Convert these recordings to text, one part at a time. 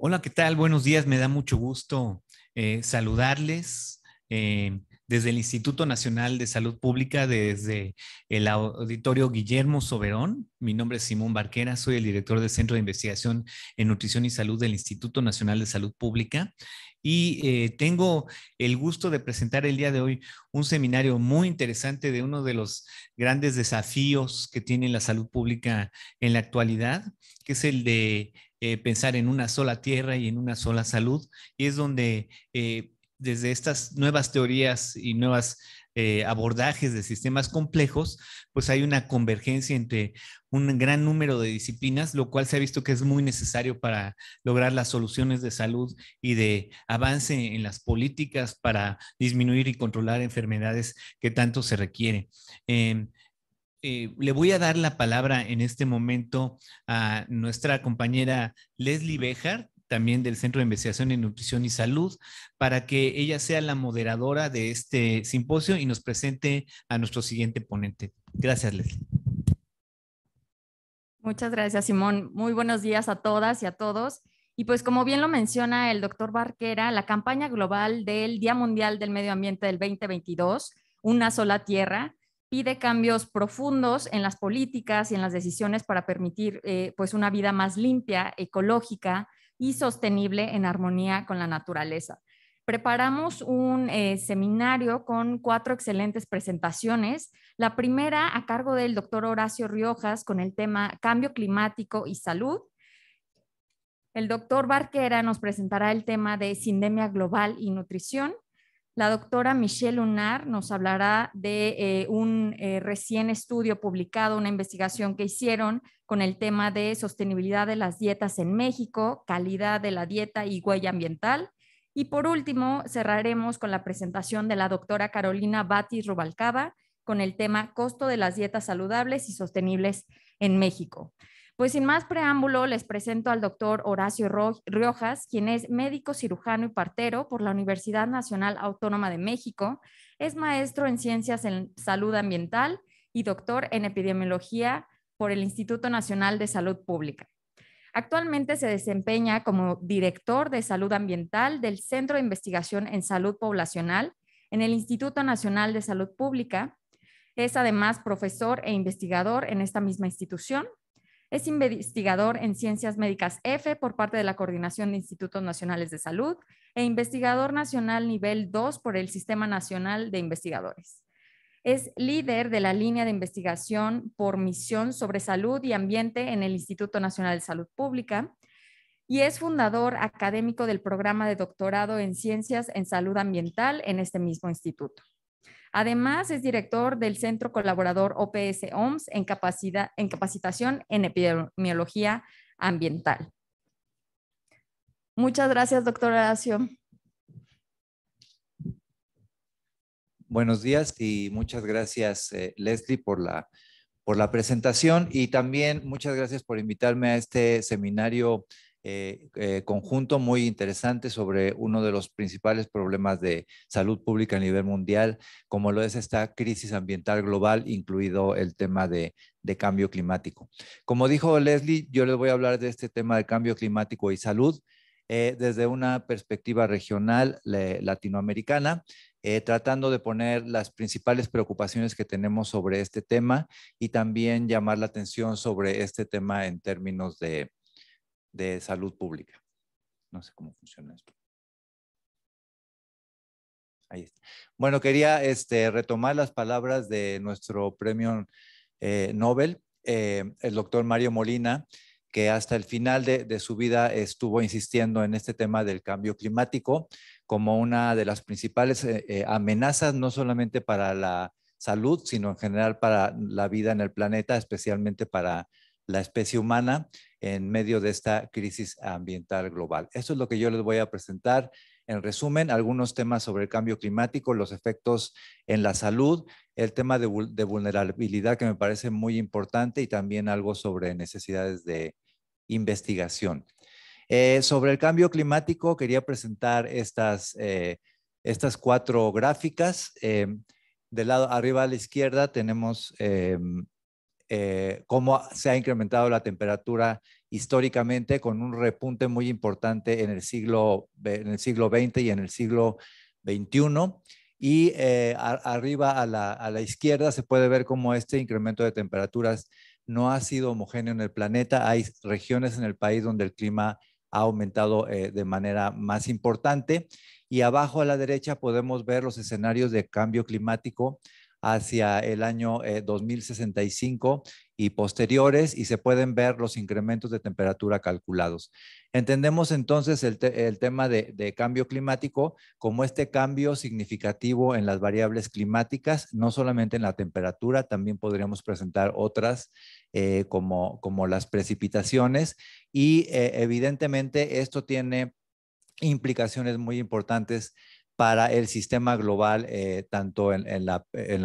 Hola, ¿qué tal? Buenos días, me da mucho gusto eh, saludarles. Eh, desde el Instituto Nacional de Salud Pública, desde el auditorio Guillermo Soberón. Mi nombre es Simón Barquera, soy el director del Centro de Investigación en Nutrición y Salud del Instituto Nacional de Salud Pública y eh, tengo el gusto de presentar el día de hoy un seminario muy interesante de uno de los grandes desafíos que tiene la salud pública en la actualidad, que es el de eh, pensar en una sola tierra y en una sola salud. Y es donde eh, desde estas nuevas teorías y nuevas eh, abordajes de sistemas complejos, pues hay una convergencia entre un gran número de disciplinas, lo cual se ha visto que es muy necesario para lograr las soluciones de salud y de avance en las políticas para disminuir y controlar enfermedades que tanto se requiere. Em, eh, le voy a dar la palabra en este momento a nuestra compañera Leslie Bejar, también del Centro de Investigación en Nutrición y Salud, para que ella sea la moderadora de este simposio y nos presente a nuestro siguiente ponente. Gracias, Leslie. Muchas gracias, Simón. Muy buenos días a todas y a todos. Y pues como bien lo menciona el doctor Barquera, la campaña global del Día Mundial del Medio Ambiente del 2022, Una sola Tierra, pide cambios profundos en las políticas y en las decisiones para permitir eh, pues una vida más limpia, ecológica y sostenible en armonía con la naturaleza. Preparamos un eh, seminario con cuatro excelentes presentaciones. La primera a cargo del doctor Horacio Riojas con el tema Cambio climático y salud. El doctor Barquera nos presentará el tema de sindemia global y nutrición. La doctora Michelle Lunar nos hablará de eh, un eh, recién estudio publicado, una investigación que hicieron con el tema de sostenibilidad de las dietas en México, calidad de la dieta y huella ambiental. Y por último, cerraremos con la presentación de la doctora Carolina Batis Rubalcaba con el tema costo de las dietas saludables y sostenibles en México. Pues sin más preámbulo, les presento al doctor Horacio Riojas, quien es médico cirujano y partero por la Universidad Nacional Autónoma de México. Es maestro en ciencias en salud ambiental y doctor en epidemiología por el Instituto Nacional de Salud Pública. Actualmente se desempeña como director de salud ambiental del Centro de Investigación en Salud Poblacional en el Instituto Nacional de Salud Pública. Es además profesor e investigador en esta misma institución es investigador en Ciencias Médicas F por parte de la Coordinación de Institutos Nacionales de Salud e investigador nacional nivel 2 por el Sistema Nacional de Investigadores. Es líder de la línea de investigación por misión sobre salud y ambiente en el Instituto Nacional de Salud Pública y es fundador académico del programa de doctorado en Ciencias en Salud Ambiental en este mismo instituto. Además, es director del Centro Colaborador OPS OMS en, capacidad, en capacitación en epidemiología ambiental. Muchas gracias, doctor Horacio. Buenos días y muchas gracias, eh, Leslie, por la, por la presentación y también muchas gracias por invitarme a este seminario eh, eh, conjunto muy interesante sobre uno de los principales problemas de salud pública a nivel mundial, como lo es esta crisis ambiental global, incluido el tema de, cambio climático. Como dijo Leslie, yo les voy a hablar de este tema de cambio climático y salud. Eh, desde una perspectiva regional latinoamericana, tratando de poner las principales preocupaciones que tenemos sobre este tema y también llamar la atención sobre este tema en términos de, de salud pública. No sé cómo funciona esto. Ahí Bueno, quería este, retomar las palabras de nuestro premio eh, Nobel, eh, el doctor Mario Molina, que hasta el final de, su vida estuvo insistiendo en este tema del cambio climático como una de las principales eh, amenazas, no solamente para la salud, sino en general para la vida en el planeta, especialmente para la especie humana en medio de esta crisis ambiental global. Eso es lo que yo les voy a presentar. En resumen, algunos temas sobre el cambio climático, los efectos en la salud, el tema de, vulnerabilidad que me parece muy importante y también algo sobre necesidades de investigación. Eh, sobre el cambio climático, quería presentar estas, eh, estas cuatro gráficas. Eh, del lado arriba a la izquierda tenemos eh, eh, cómo se ha incrementado la temperatura históricamente con un repunte muy importante en el siglo, en el siglo XX y en el siglo XXI. Y eh, arriba a la, a la, izquierda se puede ver cómo este incremento de temperaturas no ha sido homogéneo en el planeta. Hay regiones en el país donde el clima ha aumentado eh, de manera más importante. Y abajo a la derecha podemos ver los escenarios de cambio climático hacia el año 2065 eh, y posteriores y se pueden ver los incrementos de temperatura calculados. Entendemos entonces el, tema de, cambio climático como este cambio significativo en las variables climáticas, no solamente en la temperatura, también podríamos presentar otras eh, como, las precipitaciones y eh, evidentemente esto tiene implicaciones muy importantes para el sistema global, eh, tanto en, la,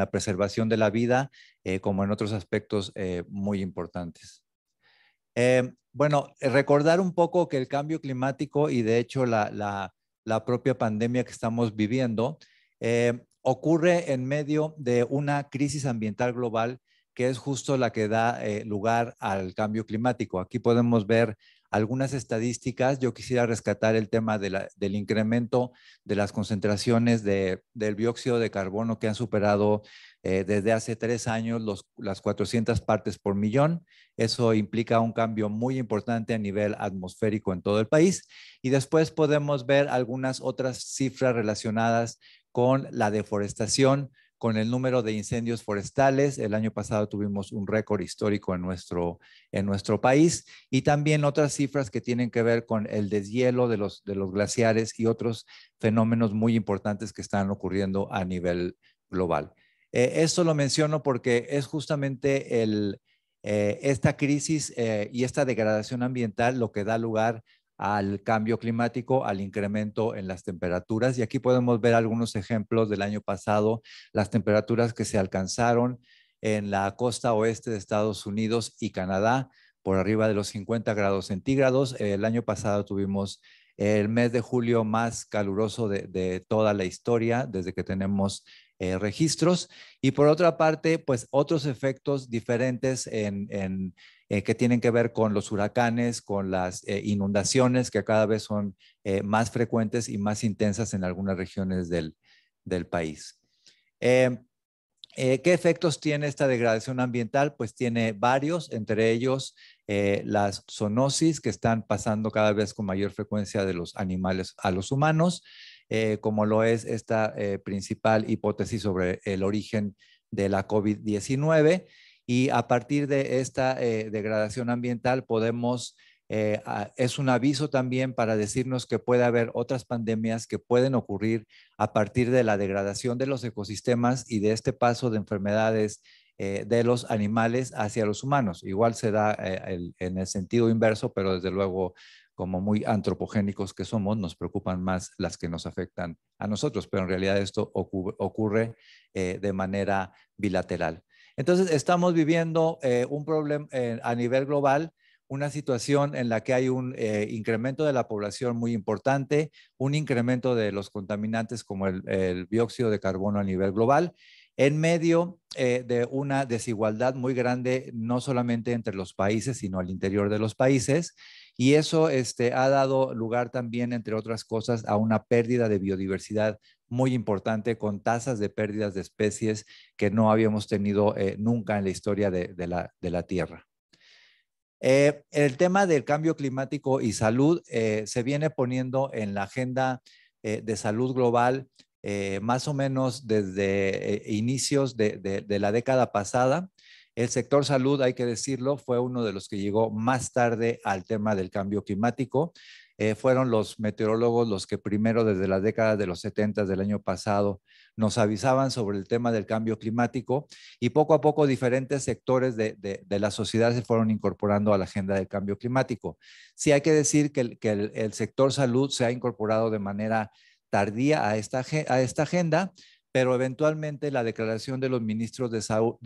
preservación de la vida eh, como en otros aspectos eh, muy importantes. bueno, recordar un poco que el cambio climático y de hecho la propia pandemia que estamos viviendo ocurre en medio de una crisis ambiental global que es justo la que da lugar al cambio climático. Aquí podemos ver algunas estadísticas. Yo quisiera rescatar el tema del incremento de las concentraciones del dióxido de carbono que han superado eh, desde hace tres años las 400 partes por millón. Eso implica un cambio muy importante a nivel atmosférico en todo el país. Y después podemos ver algunas otras cifras relacionadas con la deforestación, con el número de incendios forestales. El año pasado tuvimos un récord histórico en nuestro, en nuestro país y también otras cifras que tienen que ver con el deshielo de los, de los glaciares y otros fenómenos muy importantes que están ocurriendo a nivel global. Eh, esto lo menciono porque es justamente eh, esta crisis eh, y esta degradación ambiental lo que da lugar al cambio climático, al incremento en las temperaturas. Y aquí podemos ver algunos ejemplos del año pasado, las temperaturas que se alcanzaron en la costa oeste de Estados Unidos y Canadá por arriba de los 50 grados centígrados. El año pasado tuvimos el mes de julio más caluroso de, toda la historia desde que tenemos eh, registros. Y por otra parte, pues otros efectos diferentes en eh, que tienen que ver con los huracanes, con las eh, inundaciones que cada vez son eh, más frecuentes y más intensas en algunas regiones del, país. ¿Qué efectos tiene esta degradación ambiental? Pues tiene varios, entre ellos las zoonosis que están pasando cada vez con mayor frecuencia de los animales a los humanos, como lo es esta principal hipótesis sobre el origen de la COVID-19 y a partir de esta eh, degradación ambiental podemos... Eh, es un aviso también para decirnos que puede haber otras pandemias que pueden ocurrir a partir de la degradación de los ecosistemas y de este paso de enfermedades eh, de los animales hacia los humanos. Igual se da en el sentido inverso, pero desde luego como muy antropogénicos que somos, nos preocupan más las que nos afectan a nosotros, pero en realidad esto ocurre de manera bilateral. Entonces, estamos viviendo eh, un problema eh, a nivel global, una situación en la que hay un eh, incremento de la población muy importante, un incremento de los contaminantes como el, dióxido de carbono a nivel global, en medio de una desigualdad muy grande, no solamente entre los países, sino al interior de los países. Y eso este, ha dado lugar también, entre otras cosas, a una pérdida de biodiversidad muy importante con tasas de pérdidas de especies que no habíamos tenido eh, nunca en la historia de, la, Tierra. Eh, el tema del cambio climático y salud eh, se viene poniendo en la agenda de salud global más o menos desde inicios de, de la década pasada. El sector salud, hay que decirlo, fue uno de los que llegó más tarde al tema del cambio climático. Eh, fueron los meteorólogos los que primero desde la década de los 70 del año pasado nos avisaban sobre el tema del cambio climático y poco a poco diferentes sectores de, la sociedad se fueron incorporando a la agenda del cambio climático. Si hay que decir que el, sector salud se ha incorporado de manera tardía a esta agenda, pero eventualmente la declaración de los ministros de,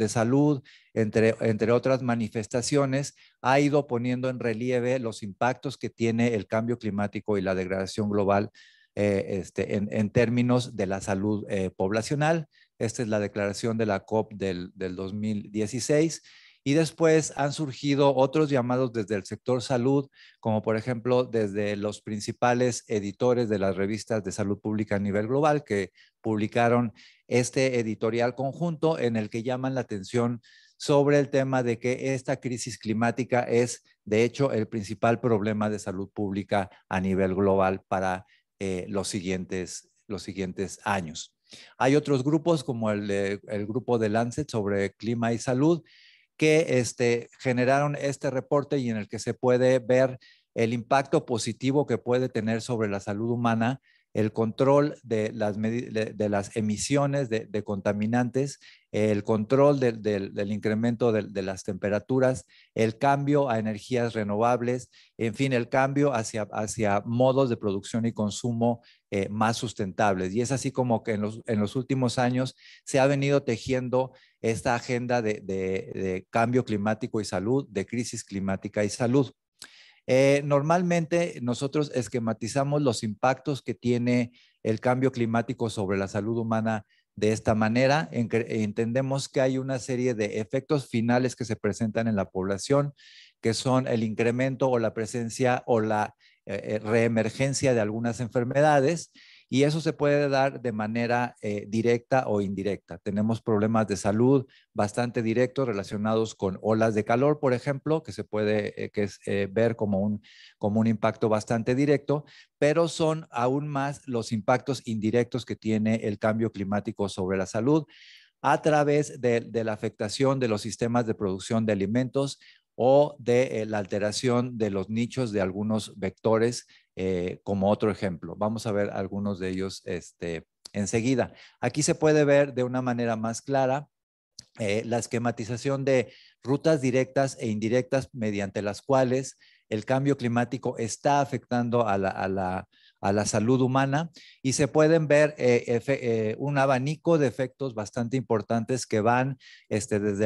salud, entre, otras manifestaciones, ha ido poniendo en relieve los impactos que tiene el cambio climático y la degradación global eh, este, en, términos de la salud eh, poblacional. Esta es la declaración de la COP del 2016 y después han surgido otros llamados desde el sector salud, como por ejemplo desde los principales editores de las revistas de salud pública a nivel global, que publicaron este editorial conjunto en el que llaman la atención sobre el tema de que esta crisis climática es, de hecho, el principal problema de salud pública a nivel global para eh, los, siguientes, años. Hay otros grupos como el grupo de Lancet sobre clima y salud, que este, generaron este reporte y en el que se puede ver el impacto positivo que puede tener sobre la salud humana el control de las, emisiones de, contaminantes, el control del incremento de, las temperaturas, el cambio a energías renovables, en fin, el cambio hacia, modos de producción y consumo eh, más sustentables. Y es así como que en los últimos años se ha venido tejiendo esta agenda de, cambio climático y salud, de crisis climática y salud. Eh, normalmente nosotros esquematizamos los impactos que tiene el cambio climático sobre la salud humana de esta manera. entendemos que hay una serie de efectos finales que se presentan en la población, que son el incremento o la presencia o la eh, eh, reemergencia de algunas enfermedades y eso se puede dar de manera eh, directa o indirecta. Tenemos problemas de salud bastante directos relacionados con olas de calor, por ejemplo, que se puede eh, que es, eh, ver como un, como un impacto bastante directo, pero son aún más los impactos indirectos que tiene el cambio climático sobre la salud a través de, de la afectación de los sistemas de producción de alimentos o de la alteración de los nichos de algunos vectores eh, como otro ejemplo. Vamos a ver algunos de ellos este, enseguida. Aquí se puede ver de una manera más clara eh, la esquematización de rutas directas e indirectas mediante las cuales el cambio climático está afectando a la, salud humana y se pueden ver eh, un abanico de efectos bastante importantes que van este, desde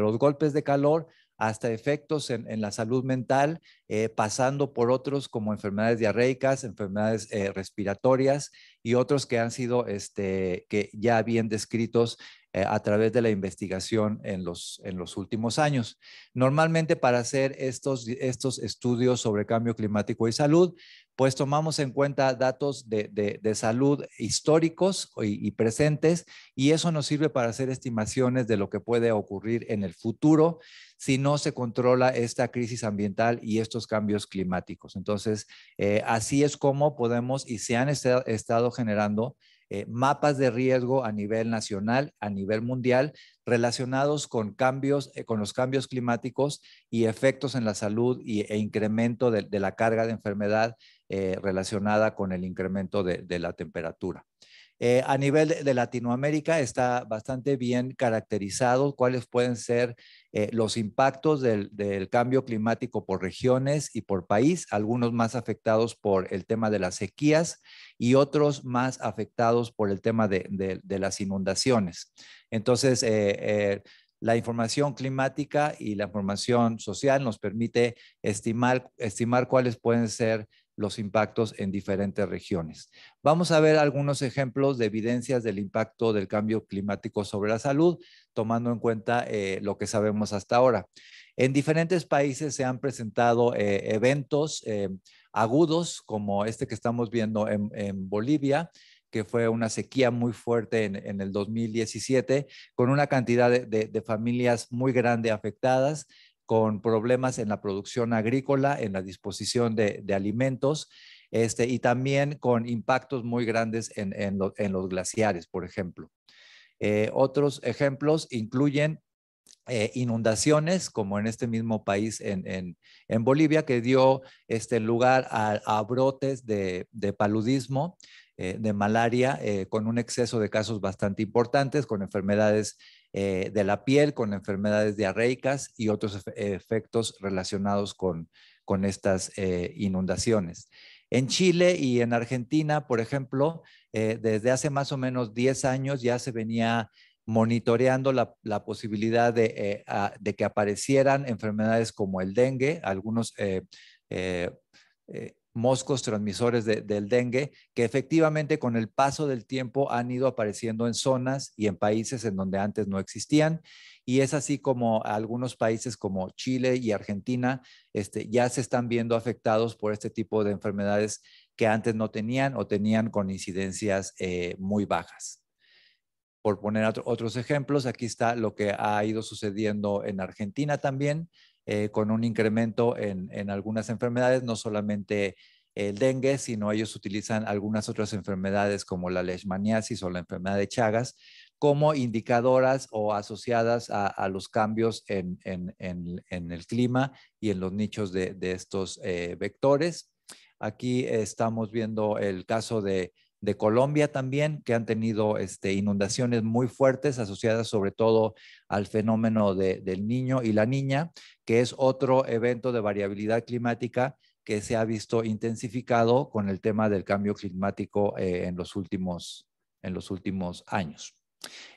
los golpes de calor hasta efectos en, la salud mental, eh, pasando por otros como enfermedades diarreicas, enfermedades eh, respiratorias y otros que han sido este, que ya bien descritos eh, a través de la investigación en los, en los últimos años. Normalmente para hacer estos, estos estudios sobre cambio climático y salud, pues tomamos en cuenta datos de, salud históricos y, presentes y eso nos sirve para hacer estimaciones de lo que puede ocurrir en el futuro si no se controla esta crisis ambiental y estos cambios climáticos. Entonces, eh, así es como podemos y se han estado generando eh, mapas de riesgo a nivel nacional, a nivel mundial, relacionados con cambios, eh, con los cambios climáticos y efectos en la salud y, e incremento de, la carga de enfermedad eh, relacionada con el incremento de, la temperatura. Eh, a nivel de, Latinoamérica está bastante bien caracterizado cuáles pueden ser eh, los impactos del, cambio climático por regiones y por país, algunos más afectados por el tema de las sequías y otros más afectados por el tema de, las inundaciones. Entonces, eh, eh, la información climática y la información social nos permite estimar cuáles pueden ser los impactos en diferentes regiones. Vamos a ver algunos ejemplos de evidencias del impacto del cambio climático sobre la salud, tomando en cuenta eh, lo que sabemos hasta ahora. En diferentes países se han presentado eh, eventos eh, agudos, como este que estamos viendo en, Bolivia, que fue una sequía muy fuerte en, el 2017, con una cantidad de, de familias muy grande afectadas con problemas en la producción agrícola, en la disposición de, alimentos, este, y también con impactos muy grandes en, los glaciares, por ejemplo. Eh, otros ejemplos incluyen eh, inundaciones, como en este mismo país, en, Bolivia, que dio este lugar a, brotes de, paludismo, eh, de malaria, con un exceso de casos bastante importantes, con enfermedades eh, de la piel, con enfermedades diarreicas y otros efectos relacionados con, estas eh, inundaciones. En Chile y en Argentina, por ejemplo, eh, desde hace más o menos 10 años ya se venía monitoreando la, posibilidad de, que aparecieran enfermedades como el dengue, algunos moscos transmisores del dengue, que efectivamente con el paso del tiempo han ido apareciendo en zonas y en países en donde antes no existían. Y es así como algunos países como Chile y Argentina este, ya se están viendo afectados por este tipo de enfermedades que antes no tenían o tenían con incidencias eh, muy bajas. Por poner otros ejemplos, aquí está lo que ha ido sucediendo en Argentina también. Eh, con un incremento en, algunas enfermedades, no solamente el dengue, sino ellos utilizan algunas otras enfermedades como la leishmaniasis o la enfermedad de Chagas como indicadoras o asociadas a, los cambios en, el clima y en los nichos de, estos eh, vectores. Aquí estamos viendo el caso de de Colombia también, que han tenido este, inundaciones muy fuertes asociadas sobre todo al fenómeno del niño y la niña, que es otro evento de variabilidad climática que se ha visto intensificado con el tema del cambio climático eh, en, los últimos, en los últimos años.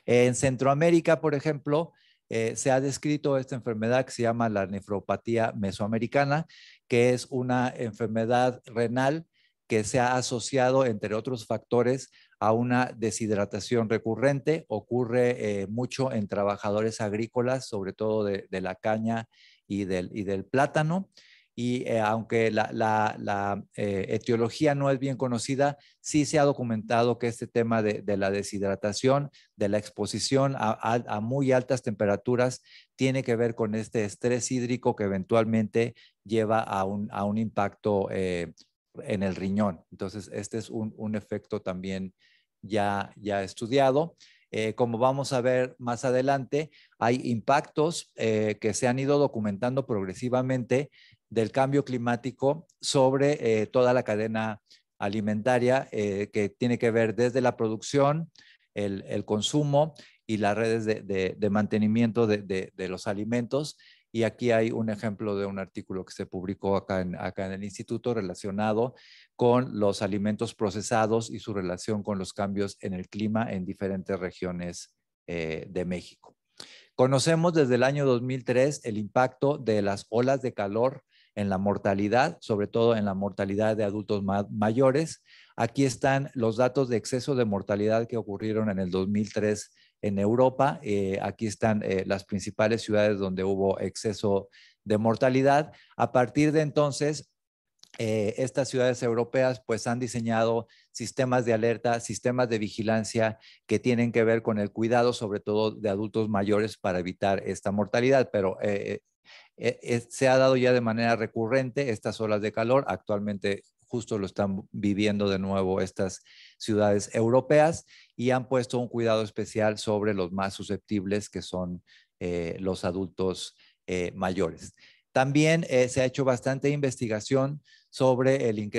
En Centroamérica, por ejemplo, eh, se ha descrito esta enfermedad que se llama la nefropatía mesoamericana, que es una enfermedad renal que se ha asociado, entre otros factores, a una deshidratación recurrente. Ocurre eh, mucho en trabajadores agrícolas, sobre todo de, la caña y del, del plátano. Y eh, aunque la, eh, etiología no es bien conocida, sí se ha documentado que este tema de, la deshidratación, de la exposición a, muy altas temperaturas, tiene que ver con este estrés hídrico que eventualmente lleva a un, impacto en el riñón. Entonces, este es un, efecto también ya, estudiado. Eh, como vamos a ver más adelante, hay impactos eh, que se han ido documentando progresivamente del cambio climático sobre eh, toda la cadena alimentaria que tiene que ver desde la producción, el, consumo y las redes de, mantenimiento de, de, los alimentos y aquí hay un ejemplo de un artículo que se publicó acá en, el instituto relacionado con los alimentos procesados y su relación con los cambios en el clima en diferentes regiones eh, de México. Conocemos desde el año 2003 el impacto de las olas de calor en la mortalidad, sobre todo en la mortalidad de adultos mayores. Aquí están los datos de exceso de mortalidad que ocurrieron en el 2003 en Europa. Eh, aquí están eh, las principales ciudades donde hubo exceso de mortalidad. A partir de entonces, eh, estas ciudades europeas pues han diseñado sistemas de alerta, sistemas de vigilancia que tienen que ver con el cuidado, sobre todo de adultos mayores, para evitar esta mortalidad. Pero se ha dado ya de manera recurrente estas olas de calor. Actualmente justo lo están viviendo de nuevo estas ciudades europeas y han puesto un cuidado especial sobre los más susceptibles que son eh, los adultos eh, mayores. También eh, se ha hecho bastante investigación sobre el,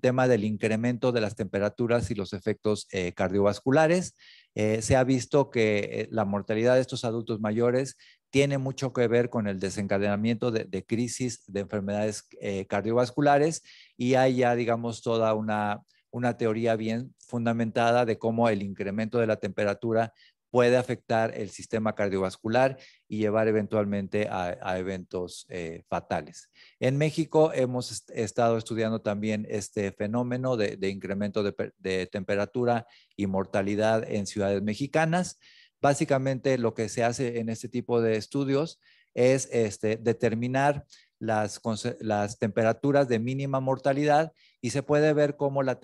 tema del incremento de las temperaturas y los efectos cardiovasculares. se ha visto que la mortalidad de estos adultos mayores tiene mucho que ver con el desencadenamiento de, crisis de enfermedades eh, cardiovasculares y hay ya, digamos, toda una, teoría bien fundamentada de cómo el incremento de la temperatura puede afectar el sistema cardiovascular y llevar eventualmente a, eventos eh, fatales. En México hemos estado estudiando también este fenómeno de, incremento de, temperatura y mortalidad en ciudades mexicanas. Básicamente lo que se hace en este tipo de estudios es este, determinar las, temperaturas de mínima mortalidad y se puede ver cómo la,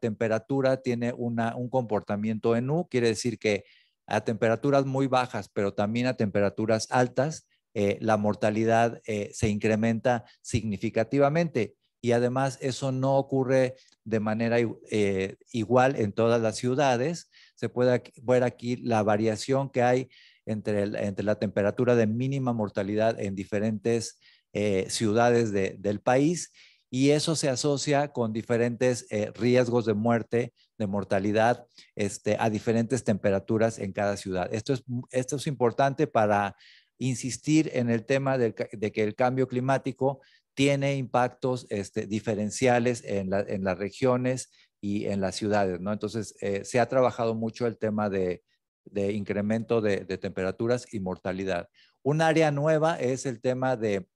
temperatura tiene un comportamiento en U, quiere decir que a temperaturas muy bajas, pero también a temperaturas altas, eh, la mortalidad eh, se incrementa significativamente y además eso no ocurre de manera eh, igual en todas las ciudades. Se puede ver aquí la variación que hay entre, la temperatura de mínima mortalidad en diferentes eh, ciudades del país y eso se asocia con diferentes eh, riesgos de muerte, de mortalidad, este, a diferentes temperaturas en cada ciudad. Esto es, importante para insistir en el tema de que el cambio climático tiene impactos este, diferenciales en, las regiones y en las ciudades, ¿no? Entonces, eh, se ha trabajado mucho el tema de, incremento de, temperaturas y mortalidad. Un área nueva es el tema de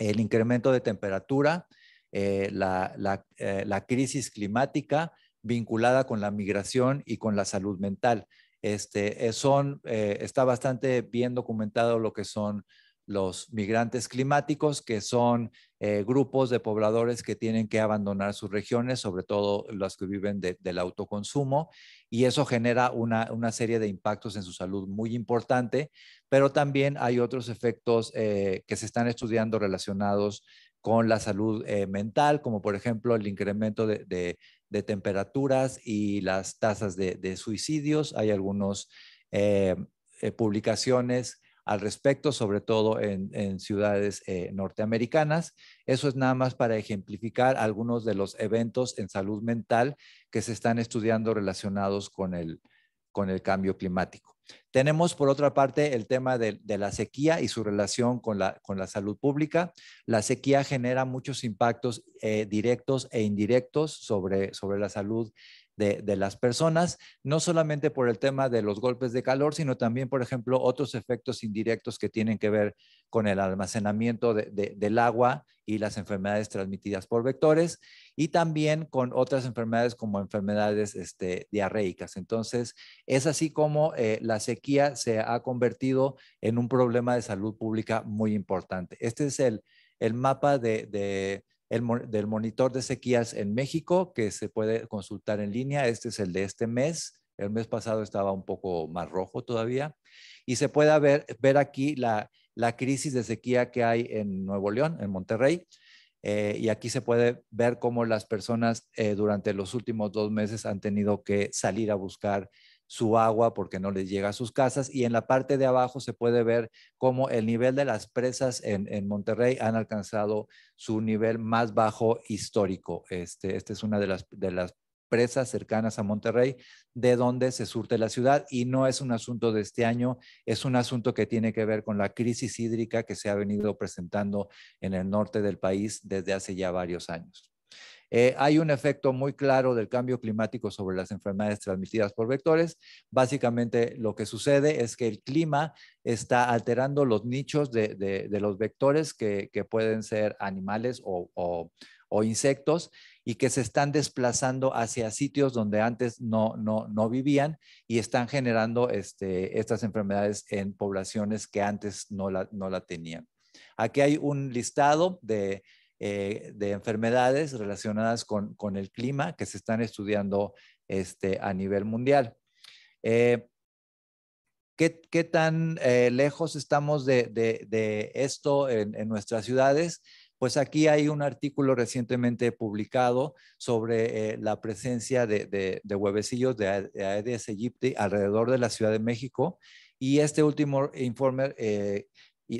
el incremento de temperatura, eh, la, eh, la, crisis climática vinculada con la migración y con la salud mental. Este, son, está bastante bien documentado lo que son los migrantes climáticos, que son eh, grupos de pobladores que tienen que abandonar sus regiones, sobre todo los que viven del autoconsumo, y eso genera una, serie de impactos en su salud muy importante, pero también hay otros efectos eh, que se están estudiando relacionados con la salud eh, mental, como por ejemplo el incremento de, de temperaturas y las tasas de, suicidios. Hay algunos publicaciones al respecto, sobre todo en, ciudades eh, norteamericanas. Eso es nada más para ejemplificar algunos de los eventos en salud mental que se están estudiando relacionados con el, con el cambio climático. Tenemos, por otra parte, el tema de, la sequía y su relación con la, salud pública. La sequía genera muchos impactos eh, directos e indirectos sobre, sobre la salud de, las personas, no solamente por el tema de los golpes de calor, sino también, por ejemplo, otros efectos indirectos que tienen que ver con el almacenamiento del agua y las enfermedades transmitidas por vectores, y también con otras enfermedades como enfermedades este, diarreicas. Entonces, es así como eh, la sequía se ha convertido en un problema de salud pública muy importante. Este es el, el mapa de del monitor de sequías en México que se puede consultar en línea. Este es el de este mes. El mes pasado estaba un poco más rojo todavía. Y se puede ver, aquí la, crisis de sequía que hay en Nuevo León, en Monterrey. Eh, y aquí se puede ver cómo las personas eh, durante los últimos dos meses han tenido que salir a buscar su agua porque no les llega a sus casas y en la parte de abajo se puede ver cómo el nivel de las presas en, Monterrey han alcanzado su nivel más bajo histórico. Este, esta es una de las presas cercanas a Monterrey, de donde se surte la ciudad. Y no es un asunto de este año, es un asunto que tiene que ver con la crisis hídrica que se ha venido presentando en el norte del país desde hace ya varios años. Eh, hay un efecto muy claro del cambio climático sobre las enfermedades transmitidas por vectores. Básicamente lo que sucede es que el clima está alterando los nichos de, los vectores que, pueden ser animales o, insectos y que se están desplazando hacia sitios donde antes no, no, no vivían y están generando este, estas enfermedades en poblaciones que antes no la, no la tenían. Aquí hay un listado de eh, de enfermedades relacionadas con, el clima que se están estudiando este, a nivel mundial. Eh, ¿qué, tan eh, lejos estamos de, esto en, nuestras ciudades? Pues aquí hay un artículo recientemente publicado sobre la presencia de, de, de huevecillos de Aedes aegypti alrededor de la Ciudad de México y este último informe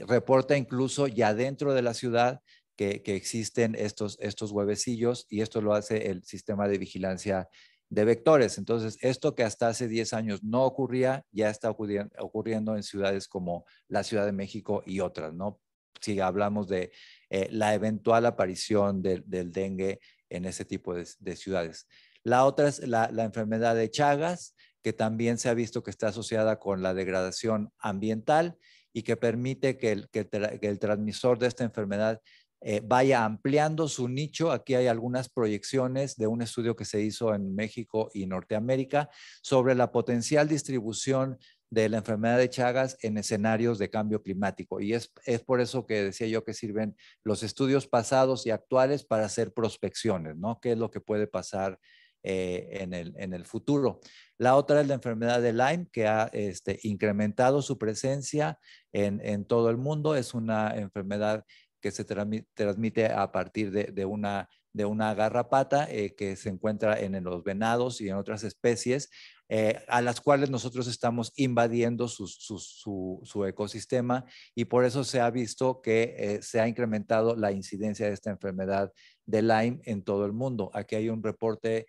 reporta incluso ya dentro de la ciudad que, existen estos, estos huevecillos y esto lo hace el sistema de vigilancia de vectores. Entonces, esto que hasta hace 10 años no ocurría, ya está ocurriendo en ciudades como la Ciudad de México y otras, ¿no? Si hablamos de eh, la eventual aparición del dengue en ese tipo de, ciudades. La otra es la, enfermedad de Chagas, que también se ha visto que está asociada con la degradación ambiental y que permite que el transmisor de esta enfermedad eh, vaya ampliando su nicho. Aquí hay algunas proyecciones de un estudio que se hizo en México y Norteamérica sobre la potencial distribución de la enfermedad de Chagas en escenarios de cambio climático. Y es, por eso que decía yo que sirven los estudios pasados y actuales para hacer prospecciones, ¿no? ¿Qué es lo que puede pasar eh, en, el, futuro? La otra es la enfermedad de Lyme, que ha este, incrementado su presencia en, en todo el mundo. Es una enfermedad que se transmite a partir de, una, de una garrapata eh, que se encuentra en, los venados y en otras especies, eh, a las cuales nosotros estamos invadiendo su, ecosistema y por eso se ha visto que eh, se ha incrementado la incidencia de esta enfermedad de Lyme en todo el mundo. Aquí hay un reporte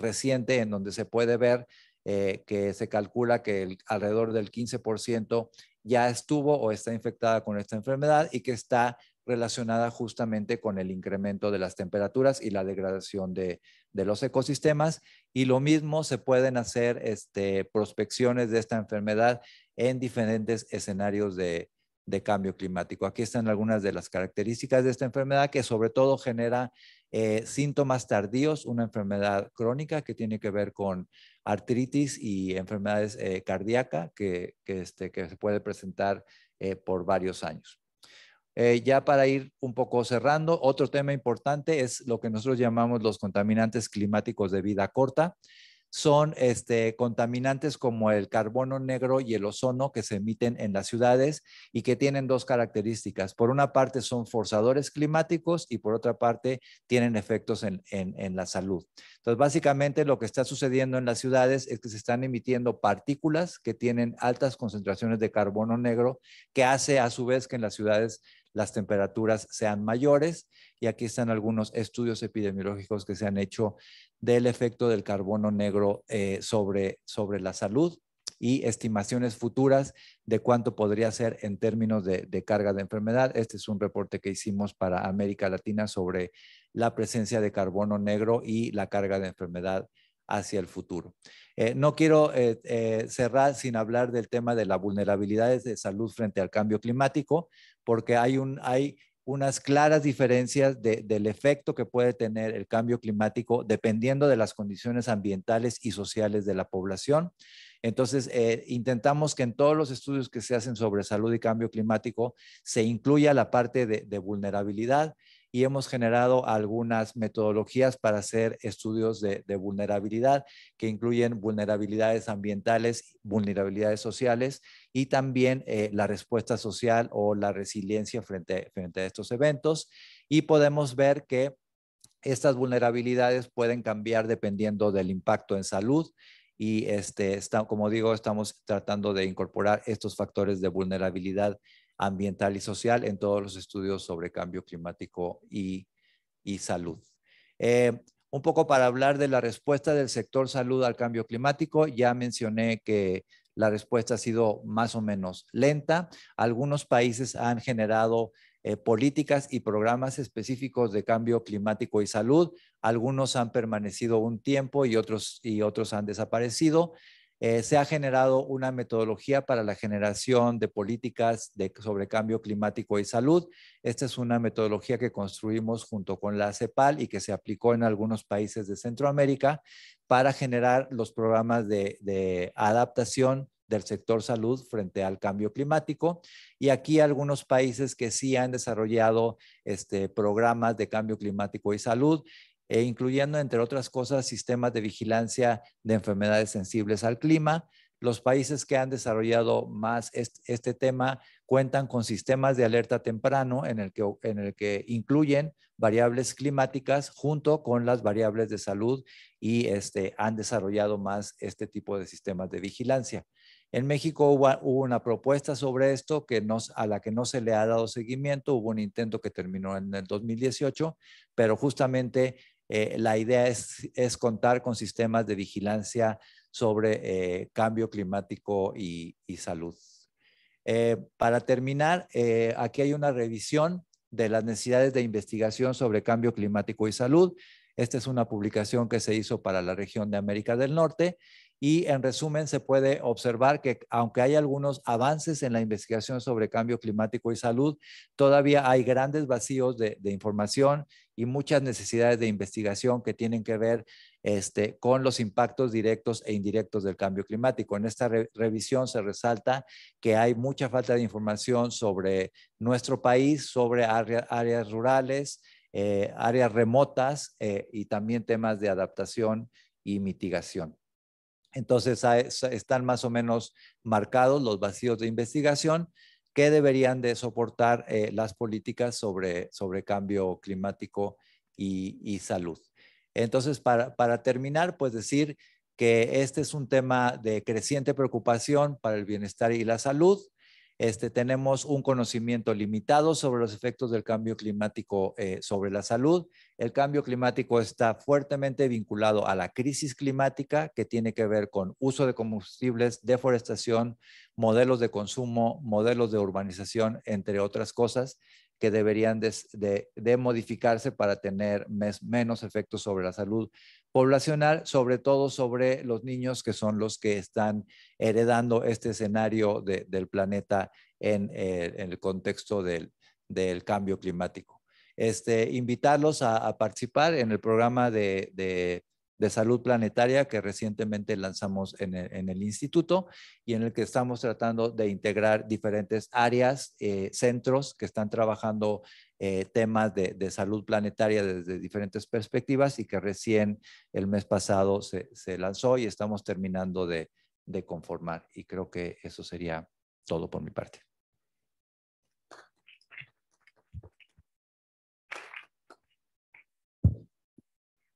reciente en donde se puede ver que se calcula que alrededor del 15% ya estuvo o está infectada con esta enfermedad y que está relacionada justamente con el incremento de las temperaturas y la degradación de, los ecosistemas. Y lo mismo se pueden hacer este, prospecciones de esta enfermedad en diferentes escenarios de, cambio climático. Aquí están algunas de las características de esta enfermedad que sobre todo genera eh, síntomas tardíos, una enfermedad crónica que tiene que ver con artritis y enfermedades eh, cardíacas este, que, se puede presentar eh, por varios años. Eh, ya para ir un poco cerrando, otro tema importante es lo que nosotros llamamos los contaminantes climáticos de vida corta. Son este, contaminantes como el carbono negro y el ozono que se emiten en las ciudades y que tienen dos características. Por una parte son forzadores climáticos y por otra parte tienen efectos en, en la salud. Entonces, básicamente lo que está sucediendo en las ciudades es que se están emitiendo partículas que tienen altas concentraciones de carbono negro que hace a su vez que en las ciudades las temperaturas sean mayores. Y aquí están algunos estudios epidemiológicos que se han hecho del efecto del carbono negro eh, sobre, sobre la salud y estimaciones futuras de cuánto podría ser en términos de, carga de enfermedad. Este es un reporte que hicimos para América Latina sobre la presencia de carbono negro y la carga de enfermedad hacia el futuro. Eh, no quiero eh, cerrar sin hablar del tema de las vulnerabilidades de salud frente al cambio climático porque hay, unas claras diferencias del efecto que puede tener el cambio climático dependiendo de las condiciones ambientales y sociales de la población. Entonces, eh, intentamos que en todos los estudios que se hacen sobre salud y cambio climático se incluya la parte de vulnerabilidad y hemos generado algunas metodologías para hacer estudios de, vulnerabilidad que incluyen vulnerabilidades ambientales, vulnerabilidades sociales y también eh, la respuesta social o la resiliencia frente, frente a estos eventos. Y podemos ver que estas vulnerabilidades pueden cambiar dependiendo del impacto en salud y este, está, como digo, estamos tratando de incorporar estos factores de vulnerabilidad ambiental y social en todos los estudios sobre cambio climático y, y salud. Eh, un poco para hablar de la respuesta del sector salud al cambio climático, ya mencioné que la respuesta ha sido más o menos lenta. Algunos países han generado eh, políticas y programas específicos de cambio climático y salud. Algunos han permanecido un tiempo y otros, y otros han desaparecido. Eh, se ha generado una metodología para la generación de políticas de, sobre cambio climático y salud. Esta es una metodología que construimos junto con la CEPAL y que se aplicó en algunos países de Centroamérica para generar los programas de, adaptación del sector salud frente al cambio climático. Y aquí algunos países que sí han desarrollado este, programas de cambio climático y salud eh, incluyendo, entre otras cosas, sistemas de vigilancia de enfermedades sensibles al clima. Los países que han desarrollado más este, tema cuentan con sistemas de alerta temprano en el, que, en el que incluyen variables climáticas junto con las variables de salud y este, han desarrollado más este tipo de sistemas de vigilancia. En México hubo, hubo, una propuesta sobre esto que nos, a la que no se le ha dado seguimiento. Hubo un intento que terminó en el 2018, pero justamente eh, la idea es, contar con sistemas de vigilancia sobre eh, cambio climático y, salud. Eh, para terminar, aquí hay una revisión de las necesidades de investigación sobre cambio climático y salud. Esta es una publicación que se hizo para la región de América del Norte y en resumen, se puede observar que aunque hay algunos avances en la investigación sobre cambio climático y salud, todavía hay grandes vacíos de información y muchas necesidades de investigación que tienen que ver este, con los impactos directos e indirectos del cambio climático. En esta revisión se resalta que hay mucha falta de información sobre nuestro país, sobre áreas rurales, eh, áreas remotas eh, y también temas de adaptación y mitigación. Entonces, están más o menos marcados los vacíos de investigación, ¿Qué deberían de soportar eh, las políticas sobre, sobre cambio climático y, salud. Entonces, para, para, terminar, pues decir que este es un tema de creciente preocupación para el bienestar y la salud. Este, tenemos un conocimiento limitado sobre los efectos del cambio climático eh, sobre la salud. El cambio climático está fuertemente vinculado a la crisis climática que tiene que ver con uso de combustibles, deforestación, modelos de consumo, modelos de urbanización, entre otras cosas que deberían de, modificarse para tener menos efectos sobre la salud poblacional, sobre todo sobre los niños que son los que están heredando este escenario del planeta eh, en, el contexto del, cambio climático. Este, invitarlos a, participar en el programa de, de Salud Planetaria que recientemente lanzamos en el, instituto y en el que estamos tratando de integrar diferentes áreas, eh, centros que están trabajando eh, temas de, salud planetaria desde diferentes perspectivas y que recién el mes pasado se, lanzó y estamos terminando de conformar. Y creo que eso sería todo por mi parte.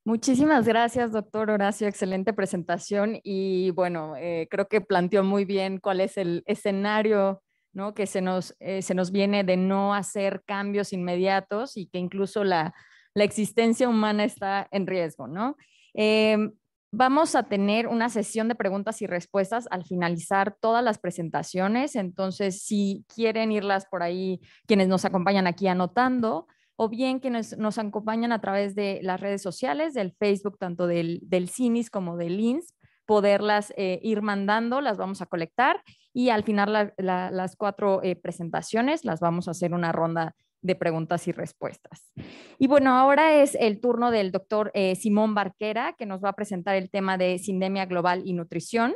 Muchísimas gracias, doctor Horacio. Excelente presentación y bueno, eh, creo que planteó muy bien cuál es el escenario ¿no? que se nos, eh, viene de no hacer cambios inmediatos y que incluso la, existencia humana está en riesgo. ¿no? Em, vamos a tener una sesión de preguntas y respuestas al finalizar todas las presentaciones, entonces si quieren irlas por ahí, quienes nos acompañan aquí anotando bien que nos acompañan a través de las redes sociales, del Facebook, tanto del, CINIS como del INS, poderlas eh, ir mandando, las vamos a colectar y al final las cuatro eh, presentaciones las vamos a hacer una ronda de preguntas y respuestas. Y bueno, ahora es el turno del doctor eh, Simón Barquera, que nos va a presentar el tema de sindemia global y nutrición.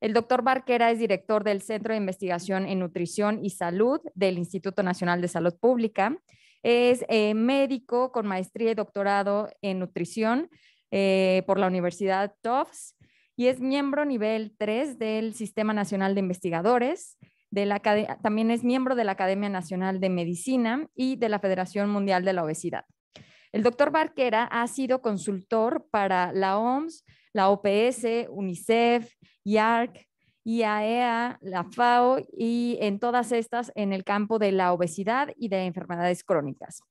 El doctor Barquera es director del Centro de Investigación en Nutrición y Salud del Instituto Nacional de Salud Pública es eh, médico con maestría y doctorado en nutrición eh, por la Universidad Tufts y es miembro nivel 3 del Sistema Nacional de Investigadores. De la, también es miembro de la Academia Nacional de Medicina y de la Federación Mundial de la Obesidad. El doctor Barquera ha sido consultor para la OMS, la OPS, UNICEF, IARC, IAEA, la FAO y en todas estas en el campo de la obesidad y de enfermedades crónicas.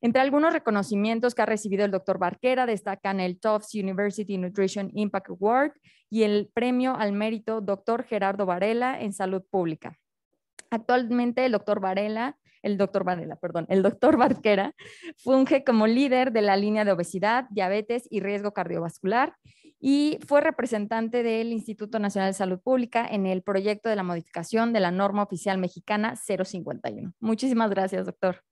Entre algunos reconocimientos que ha recibido el doctor Barquera destacan el Tufts University Nutrition Impact Award y el premio al mérito doctor Gerardo Varela en salud pública. Actualmente el doctor Varela, el doctor Varela, perdón, el doctor Barquera funge como líder de la línea de obesidad, diabetes y riesgo cardiovascular y fue representante del Instituto Nacional de Salud Pública en el proyecto de la modificación de la norma oficial mexicana 051. Muchísimas gracias, doctor.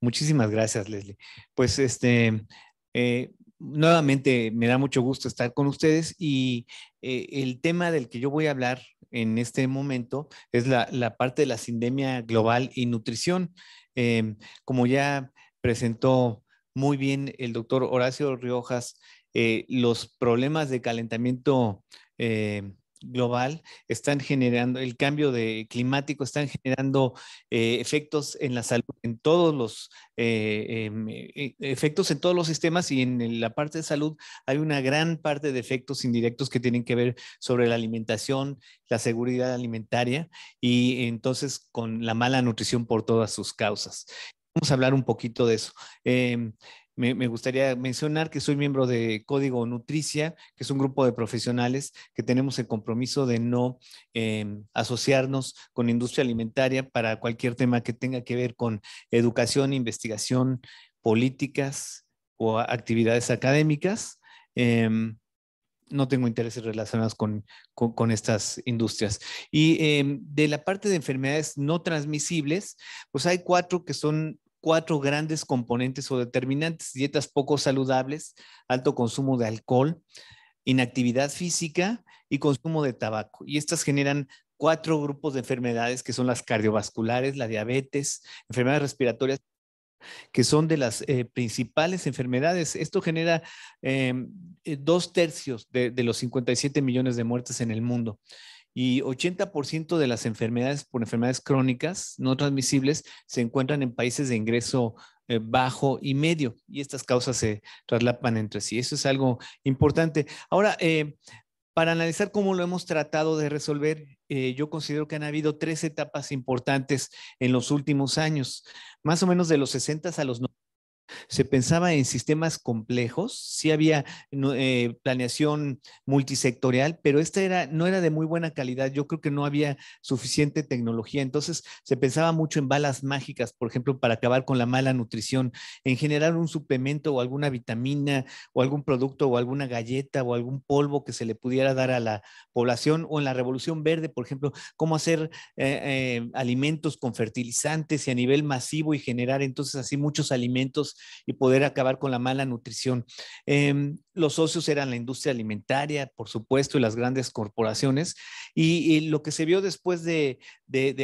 Muchísimas gracias, Leslie. Pues este, eh, nuevamente me da mucho gusto estar con ustedes y eh, el tema del que yo voy a hablar en este momento es la, parte de la sindemia global y nutrición. Eh, como ya presentó muy bien el doctor Horacio Riojas eh, los problemas de calentamiento eh, global están generando, el cambio de climático están generando eh, efectos en la salud, en todos los em, e, e, efectos en todos los sistemas y en la parte de salud hay una gran parte de efectos indirectos que tienen que ver sobre la alimentación, la seguridad alimentaria y entonces con la mala nutrición por todas sus causas. Vamos a hablar un poquito de eso. Em, me, gustaría mencionar que soy miembro de Código Nutricia, que es un grupo de profesionales que tenemos el compromiso de no em, asociarnos con industria alimentaria para cualquier tema que tenga que ver con educación, investigación, políticas o actividades académicas. Em, no tengo intereses relacionados con, estas industrias. Y de la parte de enfermedades no transmisibles, pues hay cuatro que son cuatro grandes componentes o determinantes, dietas poco saludables, alto consumo de alcohol, inactividad física y consumo de tabaco. Y estas generan cuatro grupos de enfermedades que son las cardiovasculares, la diabetes, enfermedades respiratorias que son de las eh, principales enfermedades. Esto genera em, eh, dos tercios de los 57 millones de muertes en el mundo y 80% de las enfermedades por enfermedades crónicas no transmisibles se encuentran en países de ingreso eh, bajo y medio y estas causas se traslapan entre sí. Eso es algo importante. Ahora, eh, para analizar cómo lo hemos tratado de resolver, eh, yo considero que han habido tres etapas importantes en los últimos años, más o menos de los 60 a los 90 se pensaba en sistemas complejos, sí había eh, planeación multisectorial, pero esta era, no era de muy buena calidad, yo creo que no había suficiente tecnología, entonces se pensaba mucho en balas mágicas, por ejemplo, para acabar con la mala nutrición, en generar un suplemento o alguna vitamina o algún producto o alguna galleta o algún polvo que se le pudiera dar a la población o en la revolución verde, por ejemplo, cómo hacer eh, eh, alimentos con fertilizantes y a nivel masivo y generar entonces así muchos alimentos y poder acabar con la mala nutrición. Em, los socios eran la industria alimentaria, por supuesto, y las grandes corporaciones. Y, lo que se vio después de,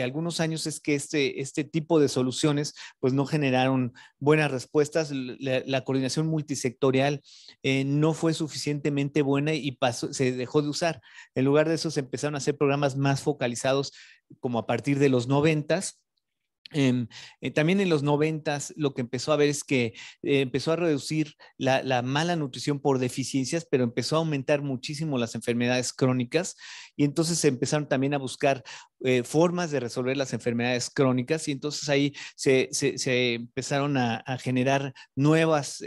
algunos años es que este, este, tipo de soluciones pues no generaron buenas respuestas. La, coordinación multisectorial eh, no fue suficientemente buena y se dejó de usar. En lugar de eso se empezaron a hacer programas más focalizados como a partir de los noventas Em, eh, también en los noventas lo que empezó a ver es que eh, empezó a reducir la, mala nutrición por deficiencias, pero empezó a aumentar muchísimo las enfermedades crónicas y entonces se empezaron también a buscar eh, formas de resolver las enfermedades crónicas y entonces ahí se, empezaron a, generar nuevos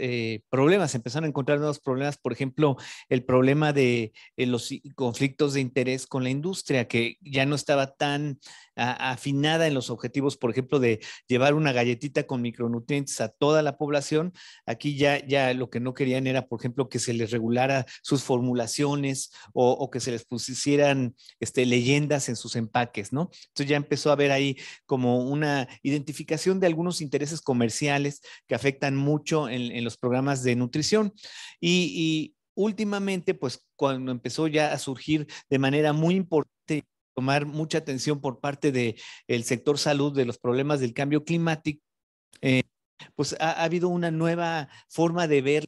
problemas, se empezaron a encontrar nuevos problemas, por ejemplo, el problema de los conflictos de interés con la industria, que ya no estaba tan ah, afinada en los objetivos, por ejemplo, de llevar una galletita con micronutrientes a toda la población. Aquí ya, ya lo que no querían era, por ejemplo, que se les regulara sus formulaciones o, que se les pusieran este, leyendas en sus empaques, ¿no? Entonces ya empezó a haber ahí como una identificación de algunos intereses comerciales que afectan mucho en, los programas de nutrición. y, y últimamente, pues cuando empezó ya a surgir de manera muy importante tomar mucha atención por parte del sector salud de los problemas del cambio climático, eh, pues ha, habido una nueva forma de ver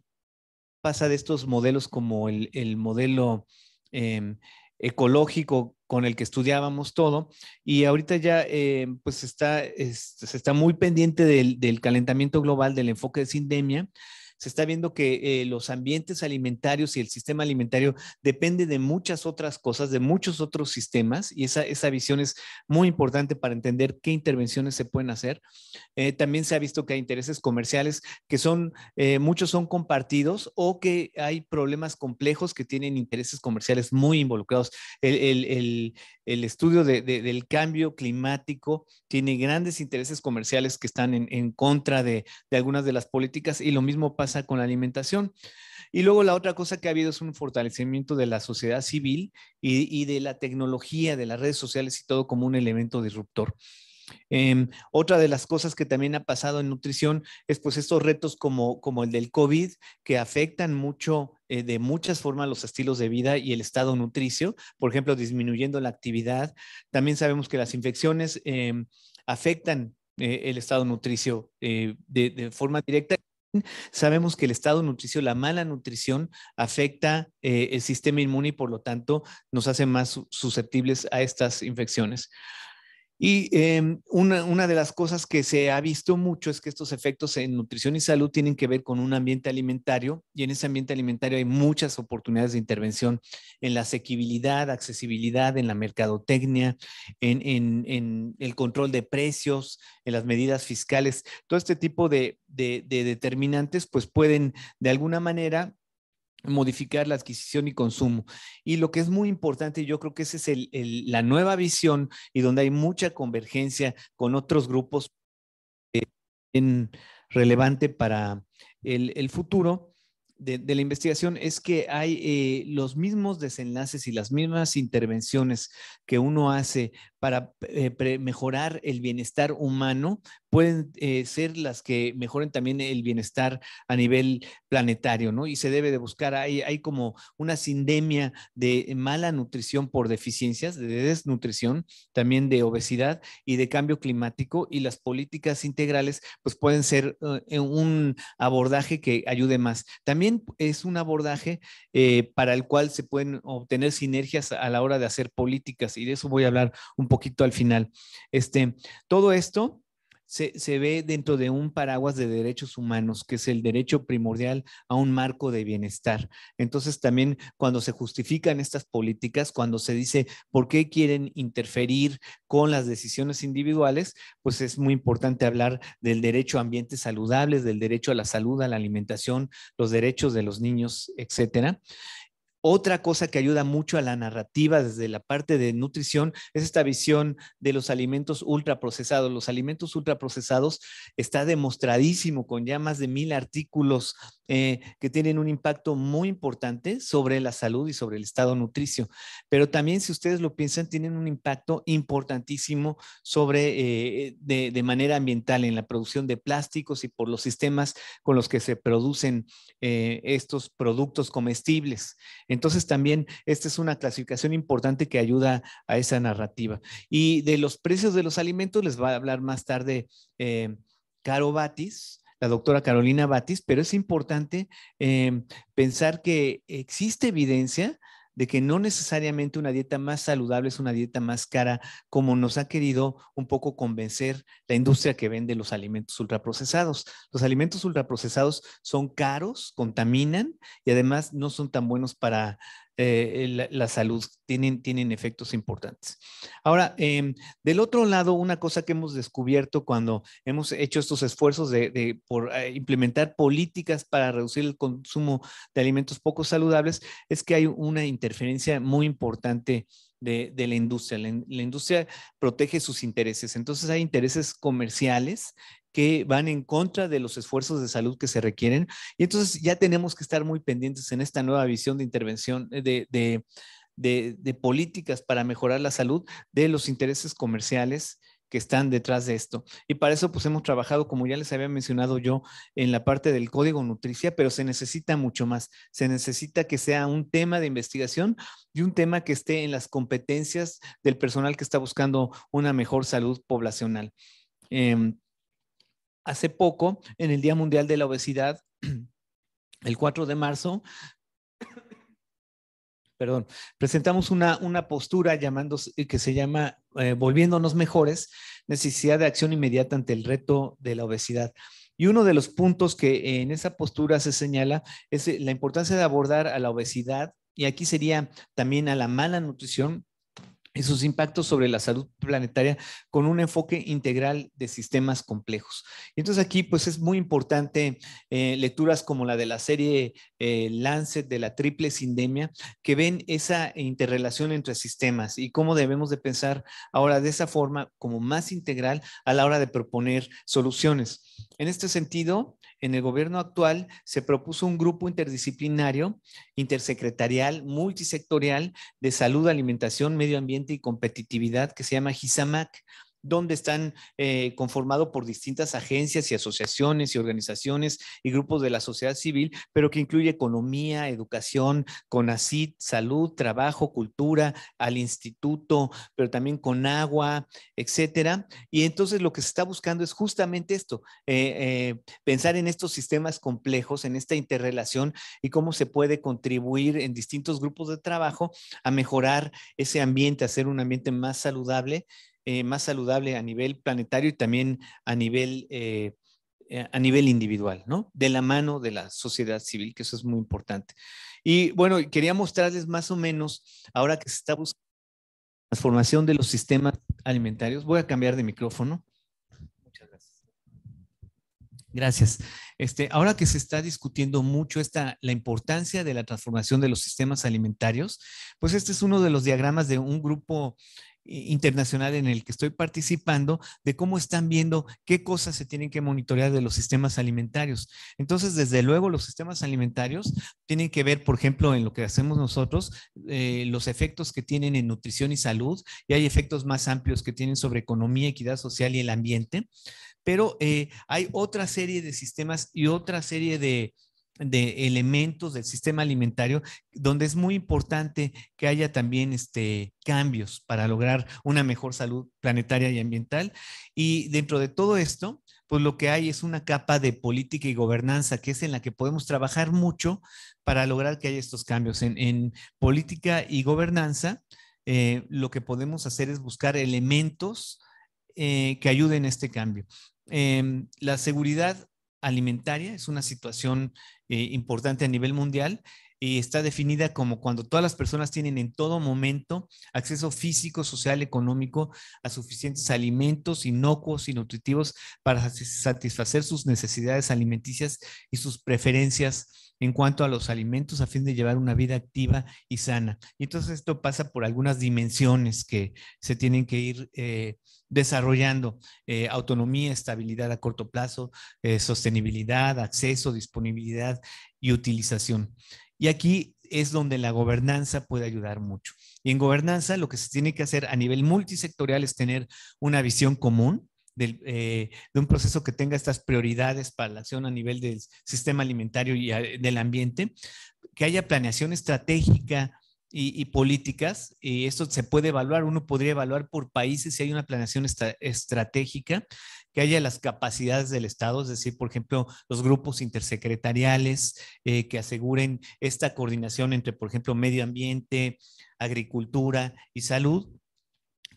pasa de estos modelos como el, el modelo em, ecológico con el que estudiábamos todo y ahorita ya eh, pues está, se está muy pendiente del, del, calentamiento global, del enfoque de sindemia, se está viendo que eh, los ambientes alimentarios y el sistema alimentario depende de muchas otras cosas, de muchos otros sistemas, y esa, esa visión es muy importante para entender qué intervenciones se pueden hacer. Eh, también se ha visto que hay intereses comerciales que son, eh, muchos son compartidos o que hay problemas complejos que tienen intereses comerciales muy involucrados. El, el, estudio del cambio climático tiene grandes intereses comerciales que están en, en contra de, de algunas de las políticas y lo mismo pasa con la alimentación. Y luego la otra cosa que ha habido es un fortalecimiento de la sociedad civil y, de la tecnología, de las redes sociales y todo como un elemento disruptor. Em, otra de las cosas que también ha pasado en nutrición es pues estos retos como, como el del COVID que afectan mucho eh, de muchas formas los estilos de vida y el estado nutricio, por ejemplo, disminuyendo la actividad. También sabemos que las infecciones em, afectan eh, el estado nutricio eh, de forma directa Sabemos que el estado nutricio, la mala nutrición, afecta eh, el sistema inmune y por lo tanto nos hace más susceptibles a estas infecciones. Y em, una, de las cosas que se ha visto mucho es que estos efectos en nutrición y salud tienen que ver con un ambiente alimentario y en ese ambiente alimentario hay muchas oportunidades de intervención en la asequibilidad, accesibilidad, en la mercadotecnia, en, el control de precios, en las medidas fiscales. Todo este tipo de, de determinantes pues pueden de alguna manera modificar la adquisición y consumo. Y lo que es muy importante, yo creo que esa es la nueva visión y donde hay mucha convergencia con otros grupos relevantes eh, relevante para el, futuro de, la investigación, es que hay eh, los mismos desenlaces y las mismas intervenciones que uno hace para eh, mejorar el bienestar humano pueden eh, ser las que mejoren también el bienestar a nivel planetario, ¿no? Y se debe de buscar, hay, hay como una sindemia de mala nutrición por deficiencias, de desnutrición, también de obesidad y de cambio climático y las políticas integrales, pues pueden ser eh, un abordaje que ayude más. También es un abordaje para el cual se pueden obtener sinergias a la hora de hacer políticas y de eso voy a hablar un poquito al final. Este, todo esto se, se, ve dentro de un paraguas de derechos humanos, que es el derecho primordial a un marco de bienestar. Entonces también cuando se justifican estas políticas, cuando se dice por qué quieren interferir con las decisiones individuales, pues es muy importante hablar del derecho a ambientes saludables, del derecho a la salud, a la alimentación, los derechos de los niños, etcétera. Otra cosa que ayuda mucho a la narrativa desde la parte de nutrición es esta visión de los alimentos ultraprocesados. Los alimentos ultraprocesados está demostradísimo con ya más de mil artículos eh, que tienen un impacto muy importante sobre la salud y sobre el estado nutricio. Pero también, si ustedes lo piensan, tienen un impacto importantísimo sobre eh, de, manera ambiental en la producción de plásticos y por los sistemas con los que se producen eh, estos productos comestibles. Entonces también esta es una clasificación importante que ayuda a esa narrativa. Y de los precios de los alimentos les va a hablar más tarde eh, Caro Batis, la doctora Carolina Batis, pero es importante eh, pensar que existe evidencia de que no necesariamente una dieta más saludable es una dieta más cara, como nos ha querido un poco convencer la industria que vende los alimentos ultraprocesados. Los alimentos ultraprocesados son caros, contaminan y además no son tan buenos para eh, la, salud, tienen, tienen efectos importantes. Ahora, em, del otro lado, una cosa que hemos descubierto cuando hemos hecho estos esfuerzos de, por, eh, implementar políticas para reducir el consumo de alimentos poco saludables es que hay una interferencia muy importante de, la industria. la, industria protege sus intereses. Entonces hay intereses comerciales que van en contra de los esfuerzos de salud que se requieren. Y entonces ya tenemos que estar muy pendientes en esta nueva visión de intervención, eh, de, de, de, políticas para mejorar la salud, de los intereses comerciales que están detrás de esto. Y para eso pues hemos trabajado, como ya les había mencionado yo, en la parte del código nutricia, pero se necesita mucho más. Se necesita que sea un tema de investigación y un tema que esté en las competencias del personal que está buscando una mejor salud poblacional. Em, hace poco, en el Día Mundial de la Obesidad, el 4 de marzo, perdón, presentamos una, una postura eh, que se llama eh, Volviéndonos Mejores, necesidad de acción inmediata ante el reto de la obesidad. Y uno de los puntos que eh, en esa postura se señala es la importancia de abordar a la obesidad y aquí sería también a la mala nutrición y sus impactos sobre la salud planetaria con un enfoque integral de sistemas complejos. entonces aquí pues es muy importante eh, lecturas como la de la serie eh, Lancet de la triple sindemia que ven esa interrelación entre sistemas y cómo debemos de pensar ahora de esa forma como más integral a la hora de proponer soluciones. En este sentido, en el gobierno actual se propuso un grupo interdisciplinario, intersecretarial, multisectorial de salud, alimentación, medio ambiente, y competitividad que se llama Gizamac donde están eh, conformados por distintas agencias y asociaciones y organizaciones y grupos de la sociedad civil, pero que incluye economía, educación, CONACIT, salud, trabajo, cultura, al instituto, pero también con agua, etcétera. Y entonces lo que se está buscando es justamente esto, eh, eh, pensar en estos sistemas complejos, en esta interrelación y cómo se puede contribuir en distintos grupos de trabajo a mejorar ese ambiente, a hacer un ambiente más saludable eh, más saludable a nivel planetario y también a nivel, eh, eh, a nivel individual, ¿no? De la mano de la sociedad civil, que eso es muy importante. Y bueno, quería mostrarles más o menos, ahora que se está buscando la transformación de los sistemas alimentarios, voy a cambiar de micrófono. Muchas gracias. Gracias. Este, ahora que se está discutiendo mucho esta, la importancia de la transformación de los sistemas alimentarios, pues este es uno de los diagramas de un grupo internacional en el que estoy participando de cómo están viendo qué cosas se tienen que monitorear de los sistemas alimentarios. Entonces, desde luego, los sistemas alimentarios tienen que ver, por ejemplo, en lo que hacemos nosotros, eh, los efectos que tienen en nutrición y salud, y hay efectos más amplios que tienen sobre economía, equidad social y el ambiente, pero eh, hay otra serie de sistemas y otra serie de de elementos del sistema alimentario, donde es muy importante que haya también este, cambios para lograr una mejor salud planetaria y ambiental. Y dentro de todo esto, pues lo que hay es una capa de política y gobernanza, que es en la que podemos trabajar mucho para lograr que haya estos cambios. En, política y gobernanza, eh, lo que podemos hacer es buscar elementos eh, que ayuden a este cambio. Em, la seguridad alimentaria, es una situación eh, importante a nivel mundial y está definida como cuando todas las personas tienen en todo momento acceso físico, social, económico a suficientes alimentos inocuos y nutritivos para satisfacer sus necesidades alimenticias y sus preferencias en cuanto a los alimentos a fin de llevar una vida activa y sana. Y entonces esto pasa por algunas dimensiones que se tienen que ir eh, desarrollando. Eh, autonomía, estabilidad a corto plazo, eh, sostenibilidad, acceso, disponibilidad y utilización. Y aquí es donde la gobernanza puede ayudar mucho. Y en gobernanza lo que se tiene que hacer a nivel multisectorial es tener una visión común, eh, de un proceso que tenga estas prioridades para la acción a nivel del sistema alimentario y eh, del ambiente, que haya planeación estratégica, y, políticas, y esto se puede evaluar, uno podría evaluar por países si hay una planeación estratégica, que haya las capacidades del Estado, es decir, por ejemplo, los grupos intersecretariales eh, que aseguren esta coordinación entre, por ejemplo, medio ambiente, agricultura y salud,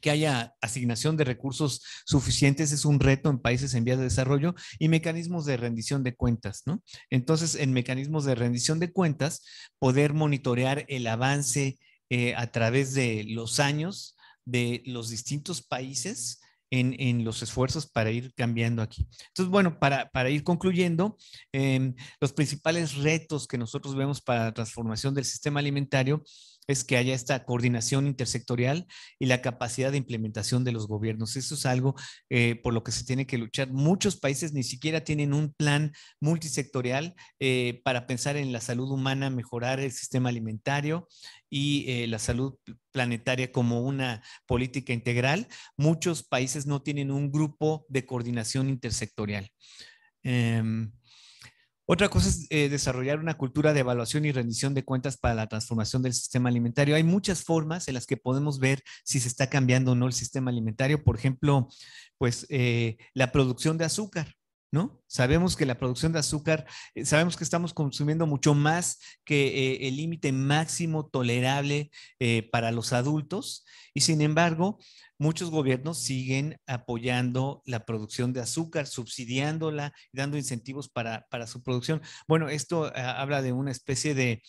que haya asignación de recursos suficientes es un reto en países en vías de desarrollo y mecanismos de rendición de cuentas, ¿no? Entonces, en mecanismos de rendición de cuentas, poder monitorear el avance eh, a través de los años de los distintos países en, los esfuerzos para ir cambiando aquí. Entonces, bueno, para, ir concluyendo, em, los principales retos que nosotros vemos para la transformación del sistema alimentario es que haya esta coordinación intersectorial y la capacidad de implementación de los gobiernos. Eso es algo eh, por lo que se tiene que luchar. Muchos países ni siquiera tienen un plan multisectorial eh, para pensar en la salud humana, mejorar el sistema alimentario y eh, la salud planetaria como una política integral. Muchos países no tienen un grupo de coordinación intersectorial. Em, otra cosa es eh, desarrollar una cultura de evaluación y rendición de cuentas para la transformación del sistema alimentario. Hay muchas formas en las que podemos ver si se está cambiando o no el sistema alimentario. Por ejemplo, pues eh, la producción de azúcar. ¿no? Sabemos que la producción de azúcar, eh, sabemos que estamos consumiendo mucho más que eh, el límite máximo tolerable eh, para los adultos y sin embargo, muchos gobiernos siguen apoyando la producción de azúcar, subsidiándola, dando incentivos para, su producción. Bueno, esto ah, habla de una especie de,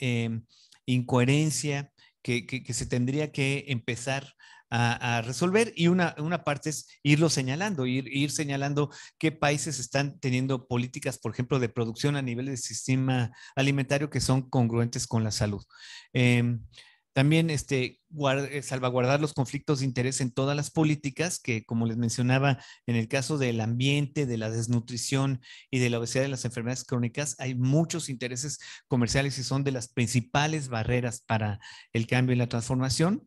em, incoherencia que, que se tendría que empezar a a, resolver y una, parte es irlo señalando, ir, señalando qué países están teniendo políticas, por ejemplo, de producción a nivel del sistema alimentario que son congruentes con la salud. Em, también este, eh, salvaguardar los conflictos de interés en todas las políticas, que como les mencionaba, en el caso del ambiente, de la desnutrición y de la obesidad de las enfermedades crónicas, hay muchos intereses comerciales y son de las principales barreras para el cambio y la transformación.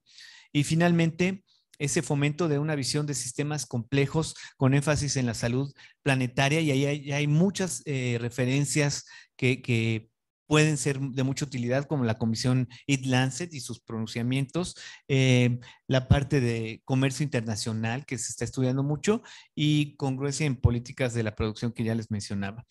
Y finalmente, ese fomento de una visión de sistemas complejos con énfasis en la salud planetaria. Y ahí hay, hay muchas eh, referencias que, pueden ser de mucha utilidad, como la Comisión It Lancet y sus pronunciamientos, eh, la parte de comercio internacional que se está estudiando mucho y congruencia en políticas de la producción que ya les mencionaba.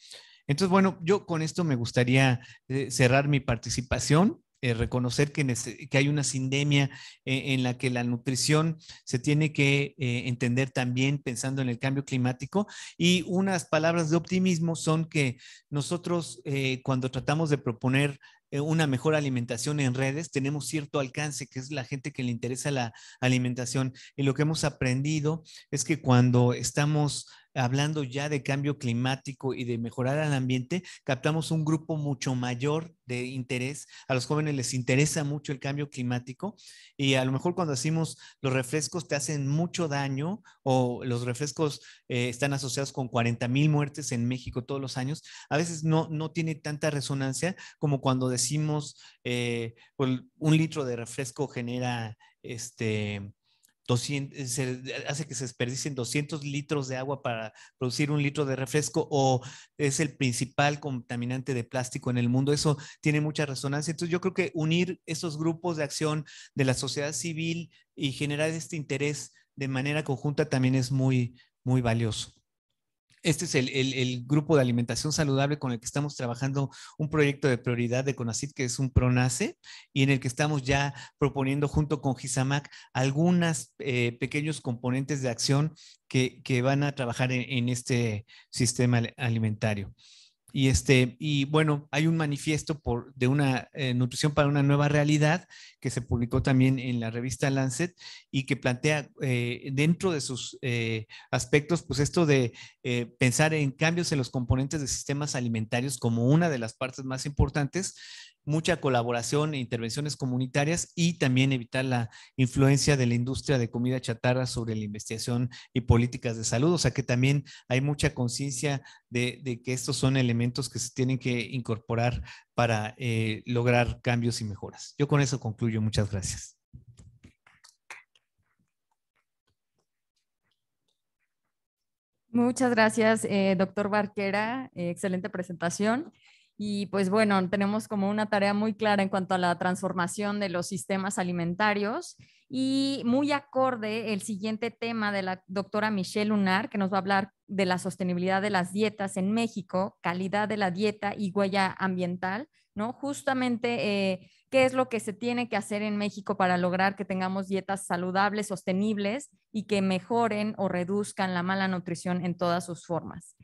Entonces, bueno, yo con esto me gustaría eh, cerrar mi participación eh, reconocer que, hay una sindemia eh, en la que la nutrición se tiene que eh, entender también pensando en el cambio climático. Y unas palabras de optimismo son que nosotros cuando tratamos de proponer una mejor alimentación en redes, tenemos cierto alcance, que es la gente que le interesa la alimentación. Y lo que hemos aprendido es que cuando estamos hablando ya de cambio climático y de mejorar al ambiente, captamos un grupo mucho mayor de interés. A los jóvenes les interesa mucho el cambio climático y a lo mejor cuando decimos los refrescos te hacen mucho daño o los refrescos eh, están asociados con 40 mil muertes en México todos los años, a veces no, no tiene tanta resonancia como cuando decimos eh, pues, un litro de refresco genera este eh, eh, hace que se desperdicien 200 litros de agua para producir un litro de refresco o es el principal contaminante de plástico en el mundo. Eso tiene mucha resonancia. Entonces yo creo que unir estos grupos de acción de la sociedad civil y generar este interés de manera conjunta también es muy, muy valioso. Este es el, grupo de alimentación saludable con el que estamos trabajando un proyecto de prioridad de CONACID, que es un PRONACE, y en el que estamos ya proponiendo junto con GISAMAC algunos eh, pequeños componentes de acción que, van a trabajar en este sistema alimentario. Y, este, y bueno, hay un manifiesto por, de una eh, nutrición para una nueva realidad que se publicó también en la revista Lancet y que plantea eh, dentro de sus eh, aspectos, pues esto de pensar en cambios en los componentes de sistemas alimentarios como una de las partes más importantes mucha colaboración e intervenciones comunitarias y también evitar la influencia de la industria de comida chatarra sobre la investigación y políticas de salud. O sea que también hay mucha conciencia de, que estos son elementos que se tienen que incorporar para eh, lograr cambios y mejoras. Yo con eso concluyo. Muchas gracias. Muchas gracias, eh, doctor Barquera. excelente presentación. Y pues bueno, tenemos como una tarea muy clara en cuanto a la transformación de los sistemas alimentarios y muy acorde el siguiente tema de la doctora Michelle Lunar, que nos va a hablar de la sostenibilidad de las dietas en México, calidad de la dieta y huella ambiental, ¿no? Justamente, eh, ¿qué es lo que se tiene que hacer en México para lograr que tengamos dietas saludables, sostenibles y que mejoren o reduzcan la mala nutrición en todas sus formas?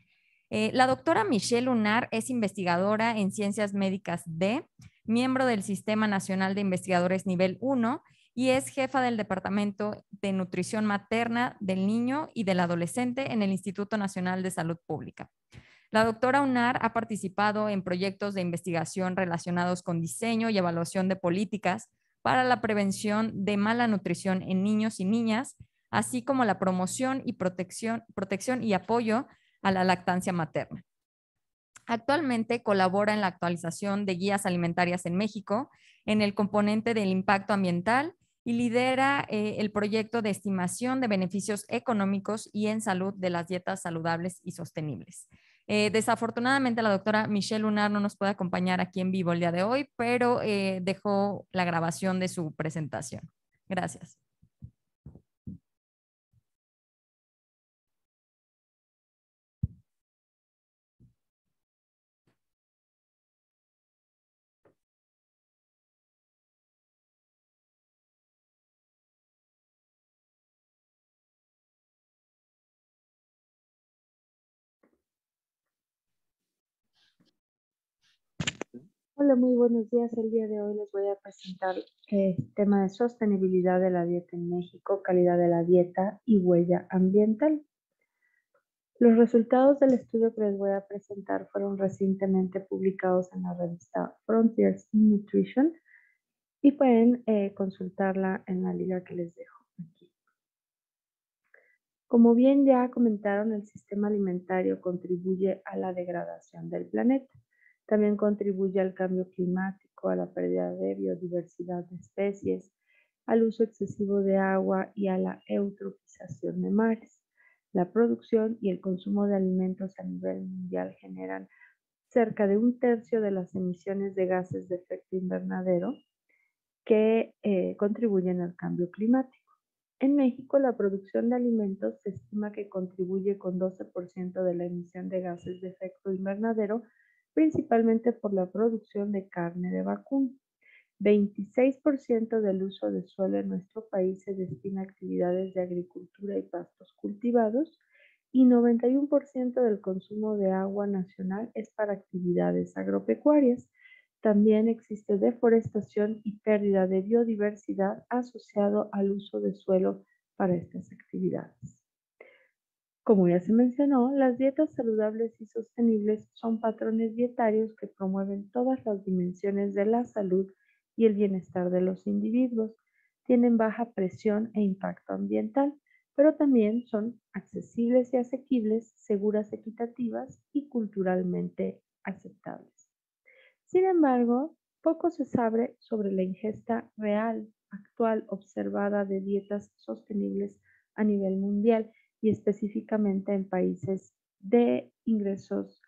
Eh, la doctora Michelle Unar es investigadora en ciencias médicas D, miembro del Sistema Nacional de Investigadores Nivel 1 y es jefa del Departamento de Nutrición Materna del Niño y del Adolescente en el Instituto Nacional de Salud Pública. La doctora Unar ha participado en proyectos de investigación relacionados con diseño y evaluación de políticas para la prevención de mala nutrición en niños y niñas, así como la promoción y protección, protección y apoyo a la lactancia materna. Actualmente colabora en la actualización de guías alimentarias en México, en el componente del impacto ambiental y lidera eh, el proyecto de estimación de beneficios económicos y en salud de las dietas saludables y sostenibles. Eh, desafortunadamente, la doctora Michelle Lunar no nos puede acompañar aquí en vivo el día de hoy, pero eh, dejó la grabación de su presentación. Gracias. Hola, muy buenos días. El día de hoy les voy a presentar el eh, tema de sostenibilidad de la dieta en México, calidad de la dieta y huella ambiental. Los resultados del estudio que les voy a presentar fueron recientemente publicados en la revista Frontiers in Nutrition y pueden eh, consultarla en la liga que les dejo aquí. Como bien ya comentaron, el sistema alimentario contribuye a la degradación del planeta. También contribuye al cambio climático, a la pérdida de biodiversidad de especies, al uso excesivo de agua y a la eutrofización de mares. La producción y el consumo de alimentos a nivel mundial generan cerca de un tercio de las emisiones de gases de efecto invernadero que eh, contribuyen al cambio climático. En México, la producción de alimentos se estima que contribuye con 12% de la emisión de gases de efecto invernadero principalmente por la producción de carne de vacuno. 26% del uso de suelo en nuestro país se destina a actividades de agricultura y pastos cultivados y 91% del consumo de agua nacional es para actividades agropecuarias. También existe deforestación y pérdida de biodiversidad asociado al uso de suelo para estas actividades. Como ya se mencionó, las dietas saludables y sostenibles son patrones dietarios que promueven todas las dimensiones de la salud y el bienestar de los individuos. Tienen baja presión e impacto ambiental, pero también son accesibles y asequibles, seguras, equitativas y culturalmente aceptables. Sin embargo, poco se sabe sobre la ingesta real, actual, observada de dietas sostenibles a nivel mundial y específicamente en países de ingresos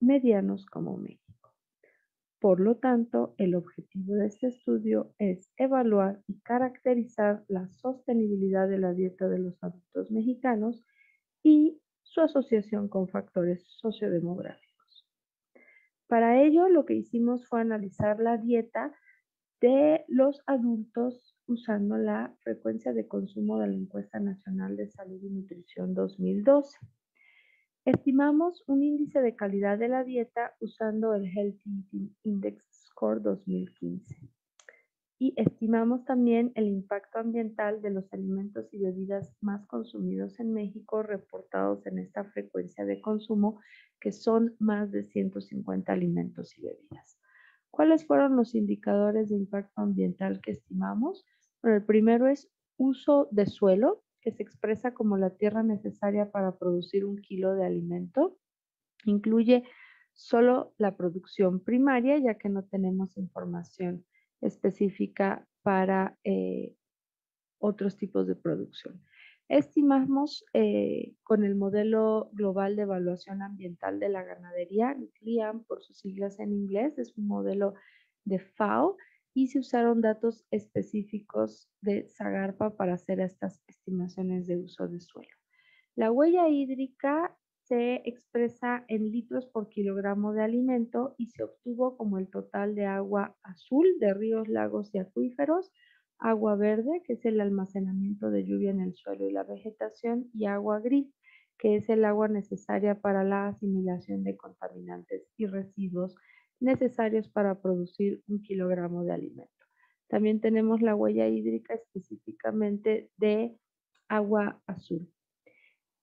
medianos como México. Por lo tanto, el objetivo de este estudio es evaluar y caracterizar la sostenibilidad de la dieta de los adultos mexicanos y su asociación con factores sociodemográficos. Para ello, lo que hicimos fue analizar la dieta de los adultos usando la frecuencia de consumo de la encuesta nacional de salud y nutrición 2012. Estimamos un índice de calidad de la dieta usando el Healthy Eating Index Score 2015. Y estimamos también el impacto ambiental de los alimentos y bebidas más consumidos en México reportados en esta frecuencia de consumo, que son más de 150 alimentos y bebidas. ¿Cuáles fueron los indicadores de impacto ambiental que estimamos? Bueno, el primero es uso de suelo, que se expresa como la tierra necesaria para producir un kilo de alimento. Incluye solo la producción primaria, ya que no tenemos información específica para eh, otros tipos de producción. Estimamos eh, con el modelo global de evaluación ambiental de la ganadería, CLIAM por sus siglas en inglés, es un modelo de FAO y se usaron datos específicos de Zagarpa para hacer estas estimaciones de uso de suelo. La huella hídrica se expresa en litros por kilogramo de alimento y se obtuvo como el total de agua azul de ríos, lagos y acuíferos agua verde, que es el almacenamiento de lluvia en el suelo y la vegetación, y agua gris, que es el agua necesaria para la asimilación de contaminantes y residuos necesarios para producir un kilogramo de alimento. También tenemos la huella hídrica específicamente de agua azul.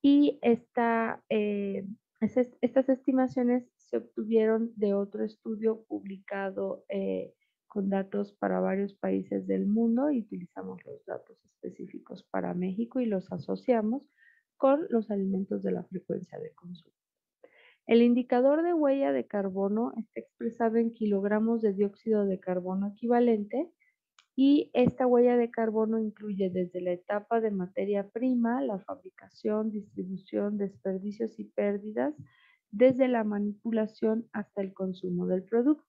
Y eh, estas estimaciones se obtuvieron de otro estudio publicado eh, con datos para varios países del mundo y utilizamos los datos específicos para México y los asociamos con los alimentos de la frecuencia de consumo. El indicador de huella de carbono está expresado en kilogramos de dióxido de carbono equivalente y esta huella de carbono incluye desde la etapa de materia prima, la fabricación, distribución, desperdicios y pérdidas, desde la manipulación hasta el consumo del producto.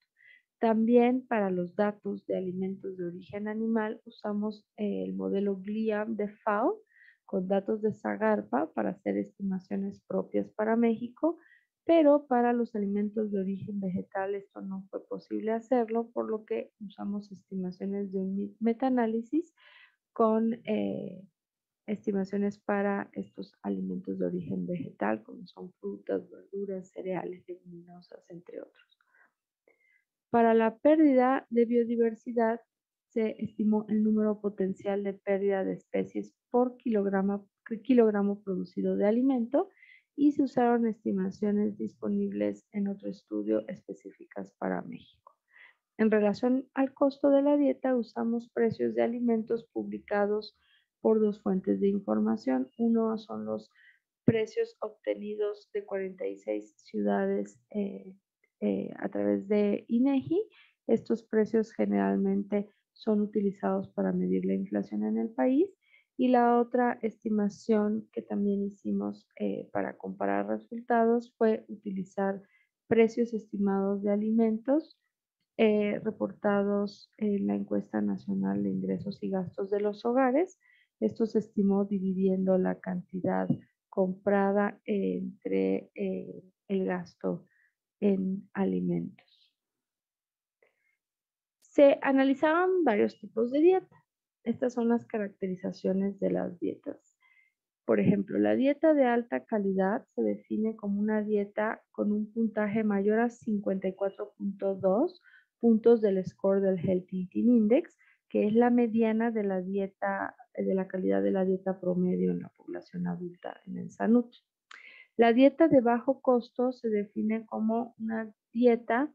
También para los datos de alimentos de origen animal usamos el modelo GLIAM de FAO con datos de Zagarpa para hacer estimaciones propias para México, pero para los alimentos de origen vegetal esto no fue posible hacerlo, por lo que usamos estimaciones de metaanálisis con eh, estimaciones para estos alimentos de origen vegetal, como son frutas, verduras, cereales, leguminosas, entre otros. Para la pérdida de biodiversidad se estimó el número potencial de pérdida de especies por kilogramo, producido de alimento y se usaron estimaciones disponibles en otro estudio específicas para México. En relación al costo de la dieta, usamos precios de alimentos publicados por dos fuentes de información. Uno son los precios obtenidos de 46 ciudades eh, eh, a través de INEGI. Estos precios generalmente son utilizados para medir la inflación en el país. Y la otra estimación que también hicimos eh, para comparar resultados fue utilizar precios estimados de alimentos eh, reportados en la encuesta nacional de ingresos y gastos de los hogares. Esto se estimó dividiendo la cantidad comprada entre el gasto en alimentos. Se analizaban varios tipos de dieta. Estas son las caracterizaciones de las dietas. Por ejemplo, la dieta de alta calidad se define como una dieta con un puntaje mayor a 54.2 puntos del score del Healthy Eating Index, que es la mediana de la dieta de la calidad de la dieta promedio en la población adulta en el SANUT. La dieta de bajo costo se define como una dieta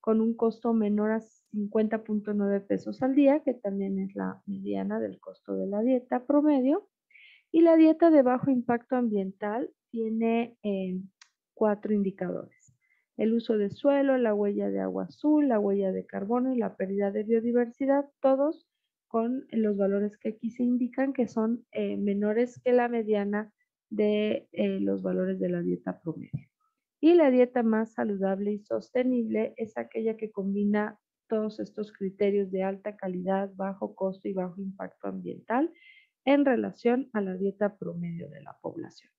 con un costo menor a 50.9 pesos al día, que también es la mediana del costo de la dieta promedio. Y la dieta de bajo impacto ambiental tiene eh, cuatro indicadores. El uso de suelo, la huella de agua azul, la huella de carbono y la pérdida de biodiversidad, todos con los valores que aquí se indican que son eh, menores que la mediana de eh, los valores de la dieta promedio. Y la dieta más saludable y sostenible es aquella que combina todos estos criterios de alta calidad, bajo costo y bajo impacto ambiental en relación a la dieta promedio de la población.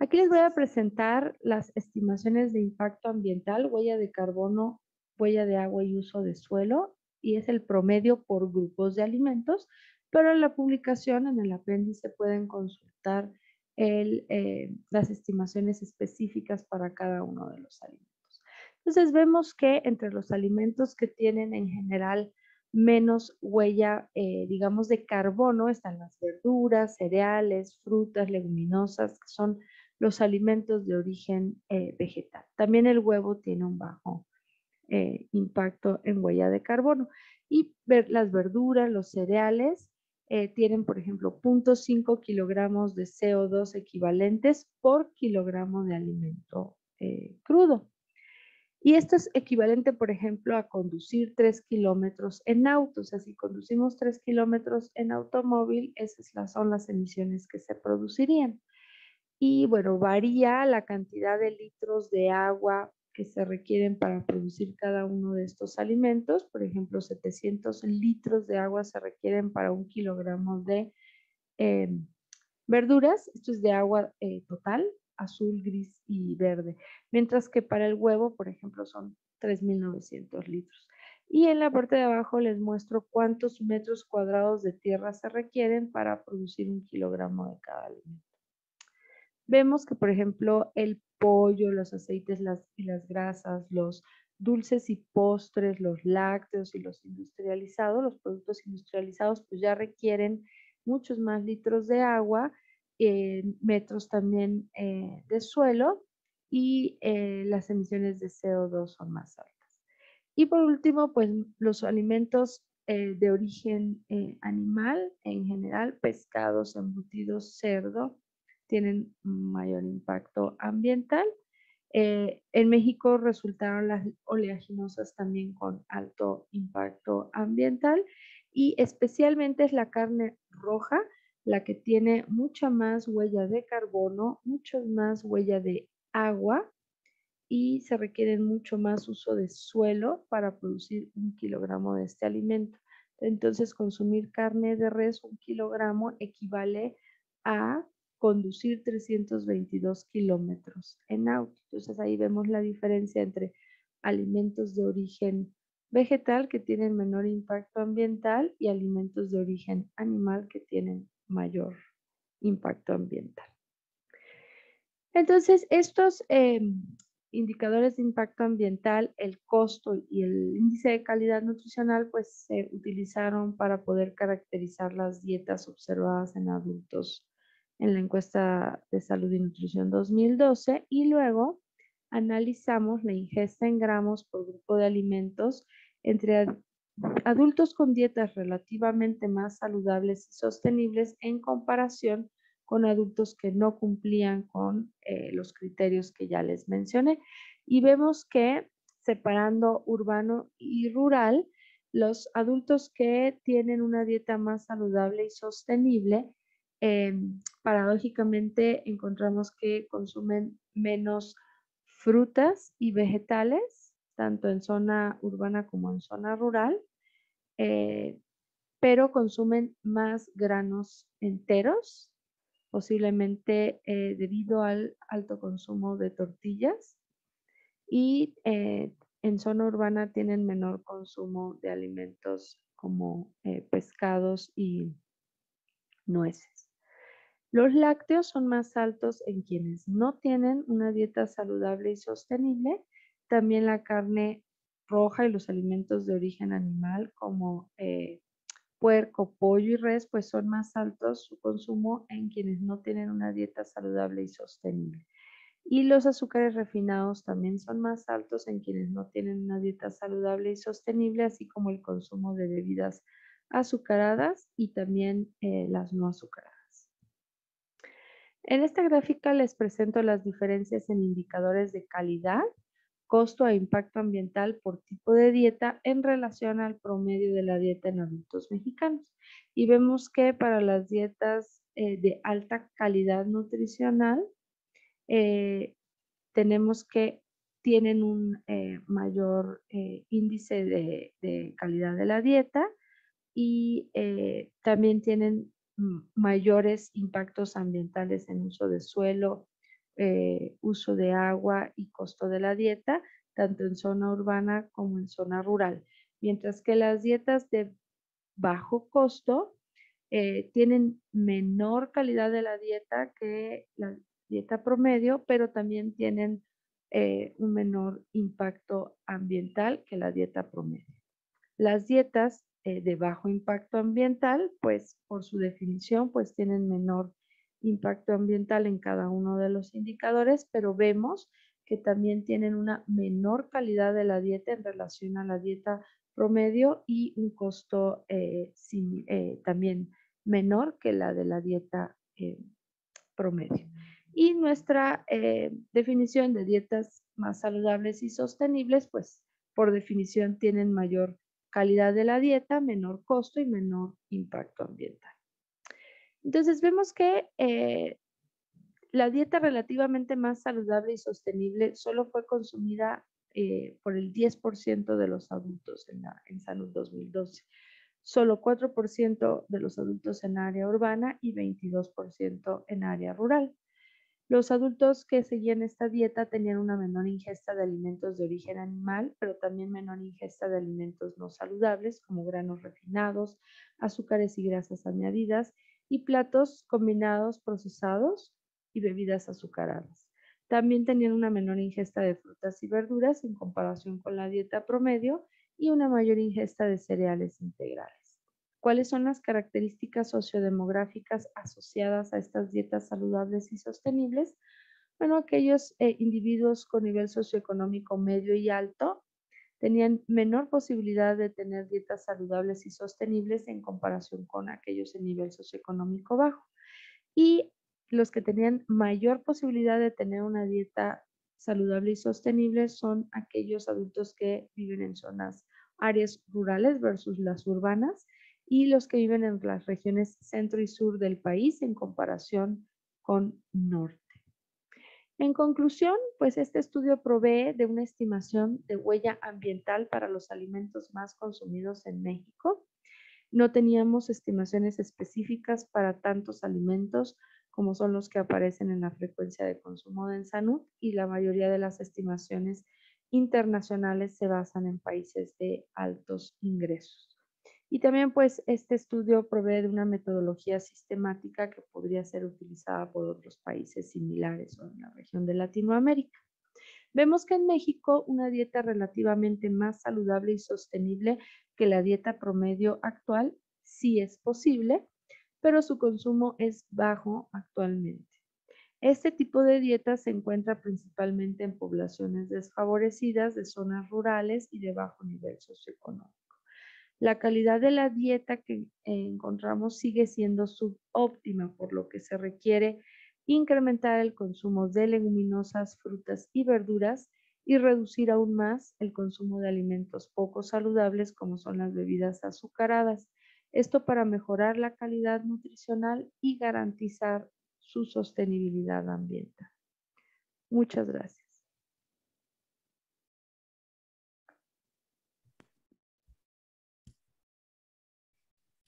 Aquí les voy a presentar las estimaciones de impacto ambiental, huella de carbono, huella de agua y uso de suelo, y es el promedio por grupos de alimentos pero en la publicación, en el apéndice, pueden consultar eh, las estimaciones específicas para cada uno de los alimentos. Entonces vemos que entre los alimentos que tienen en general menos huella, eh, digamos, de carbono están las verduras, cereales, frutas, leguminosas, que son los alimentos de origen eh, vegetal. También el huevo tiene un bajo impacto en huella de carbono. Y las verduras, los cereales eh, tienen, por ejemplo, 0.5 kilogramos de CO2 equivalentes por kilogramo de alimento eh, crudo. Y esto es equivalente, por ejemplo, a conducir 3 kilómetros en auto. O sea, si conducimos 3 kilómetros en automóvil, esas son las emisiones que se producirían. Y bueno, varía la cantidad de litros de agua que se requieren para producir cada uno de estos alimentos. Por ejemplo, 700 litros de agua se requieren para un kilogramo de em, verduras. Esto es de agua eh, total, azul, gris y verde. Mientras que para el huevo, por ejemplo, son 3.900 litros. Y en la parte de abajo les muestro cuántos metros cuadrados de tierra se requieren para producir un kilogramo de cada alimento. Vemos que, por ejemplo, el pollo, los aceites y las grasas, los dulces y postres, los lácteos y los industrializados, los productos industrializados, pues ya requieren muchos más litros de agua, metros también eh, de suelo y eh, las emisiones de CO2 son más altas. Y por último, pues los alimentos eh, de origen animal en general, pescados, embutidos, cerdo, tienen mayor impacto ambiental. Eh, en México resultaron las oleaginosas también con alto impacto ambiental y especialmente es la carne roja la que tiene mucha más huella de carbono, mucha más huella de agua y se requiere mucho más uso de suelo para producir un kilogramo de este alimento. Entonces, consumir carne de res, un kilogramo, equivale a conducir 322 kilómetros en auto. Entonces ahí vemos la diferencia entre alimentos de origen vegetal que tienen menor impacto ambiental y alimentos de origen animal que tienen mayor impacto ambiental. Entonces, estos eh, indicadores de impacto ambiental, el costo y el índice de calidad nutricional, pues se utilizaron para poder caracterizar las dietas observadas en adultos en la encuesta de salud y nutrición 2012 y luego analizamos la ingesta en gramos por grupo de alimentos entre adultos con dietas relativamente más saludables y sostenibles en comparación con adultos que no cumplían con eh, los criterios que ya les mencioné. Y vemos que separando urbano y rural, los adultos que tienen una dieta más saludable y sostenible em, paradójicamente encontramos que consumen menos frutas y vegetales, tanto en zona urbana como en zona rural, eh, pero consumen más granos enteros, posiblemente eh, debido al alto consumo de tortillas y eh, en zona urbana tienen menor consumo de alimentos como pescados y nueces. Los lácteos son más altos en quienes no tienen una dieta saludable y sostenible. También la carne roja y los alimentos de origen animal como eh, puerco, pollo y res, pues son más altos su consumo en quienes no tienen una dieta saludable y sostenible. Y los azúcares refinados también son más altos en quienes no tienen una dieta saludable y sostenible, así como el consumo de bebidas azucaradas y también eh, las no azucaradas. En esta gráfica les presento las diferencias en indicadores de calidad, costo e impacto ambiental por tipo de dieta en relación al promedio de la dieta en adultos mexicanos. Y vemos que para las dietas eh, de alta calidad nutricional eh, tenemos que tienen un eh, mayor índice de, calidad de la dieta y también tienen mayores impactos ambientales en uso de suelo, eh, uso de agua y costo de la dieta, tanto en zona urbana como en zona rural. Mientras que las dietas de bajo costo eh, tienen menor calidad de la dieta que la dieta promedio, pero también tienen eh, un menor impacto ambiental que la dieta promedio. Las dietas eh, de bajo impacto ambiental, pues por su definición, pues tienen menor impacto ambiental en cada uno de los indicadores, pero vemos que también tienen una menor calidad de la dieta en relación a la dieta promedio y un costo eh, eh, también menor que la de la dieta promedio. Y nuestra definición de dietas más saludables y sostenibles, pues por definición tienen mayor calidad de la dieta, menor costo y menor impacto ambiental. Entonces vemos que eh, la dieta relativamente más saludable y sostenible solo fue consumida eh, por el 10% de los adultos en, en Salud 2012, solo 4% de los adultos en área urbana y 22% en área rural. Los adultos que seguían esta dieta tenían una menor ingesta de alimentos de origen animal, pero también menor ingesta de alimentos no saludables como granos refinados, azúcares y grasas añadidas y platos combinados procesados y bebidas azucaradas. También tenían una menor ingesta de frutas y verduras en comparación con la dieta promedio y una mayor ingesta de cereales integrales cuáles son las características sociodemográficas asociadas a estas dietas saludables y sostenibles. Bueno, aquellos eh, individuos con nivel socioeconómico medio y alto tenían menor posibilidad de tener dietas saludables y sostenibles en comparación con aquellos en nivel socioeconómico bajo. Y los que tenían mayor posibilidad de tener una dieta saludable y sostenible son aquellos adultos que viven en zonas áreas rurales versus las urbanas y los que viven en las regiones centro y sur del país en comparación con norte. En conclusión, pues este estudio provee de una estimación de huella ambiental para los alimentos más consumidos en México. No teníamos estimaciones específicas para tantos alimentos como son los que aparecen en la frecuencia de consumo de salud y la mayoría de las estimaciones internacionales se basan en países de altos ingresos. Y también pues este estudio provee de una metodología sistemática que podría ser utilizada por otros países similares o en la región de Latinoamérica. Vemos que en México una dieta relativamente más saludable y sostenible que la dieta promedio actual sí es posible, pero su consumo es bajo actualmente. Este tipo de dieta se encuentra principalmente en poblaciones desfavorecidas de zonas rurales y de bajo nivel socioeconómico la calidad de la dieta que encontramos sigue siendo subóptima, por lo que se requiere incrementar el consumo de leguminosas, frutas y verduras y reducir aún más el consumo de alimentos poco saludables como son las bebidas azucaradas. Esto para mejorar la calidad nutricional y garantizar su sostenibilidad ambiental. Muchas gracias.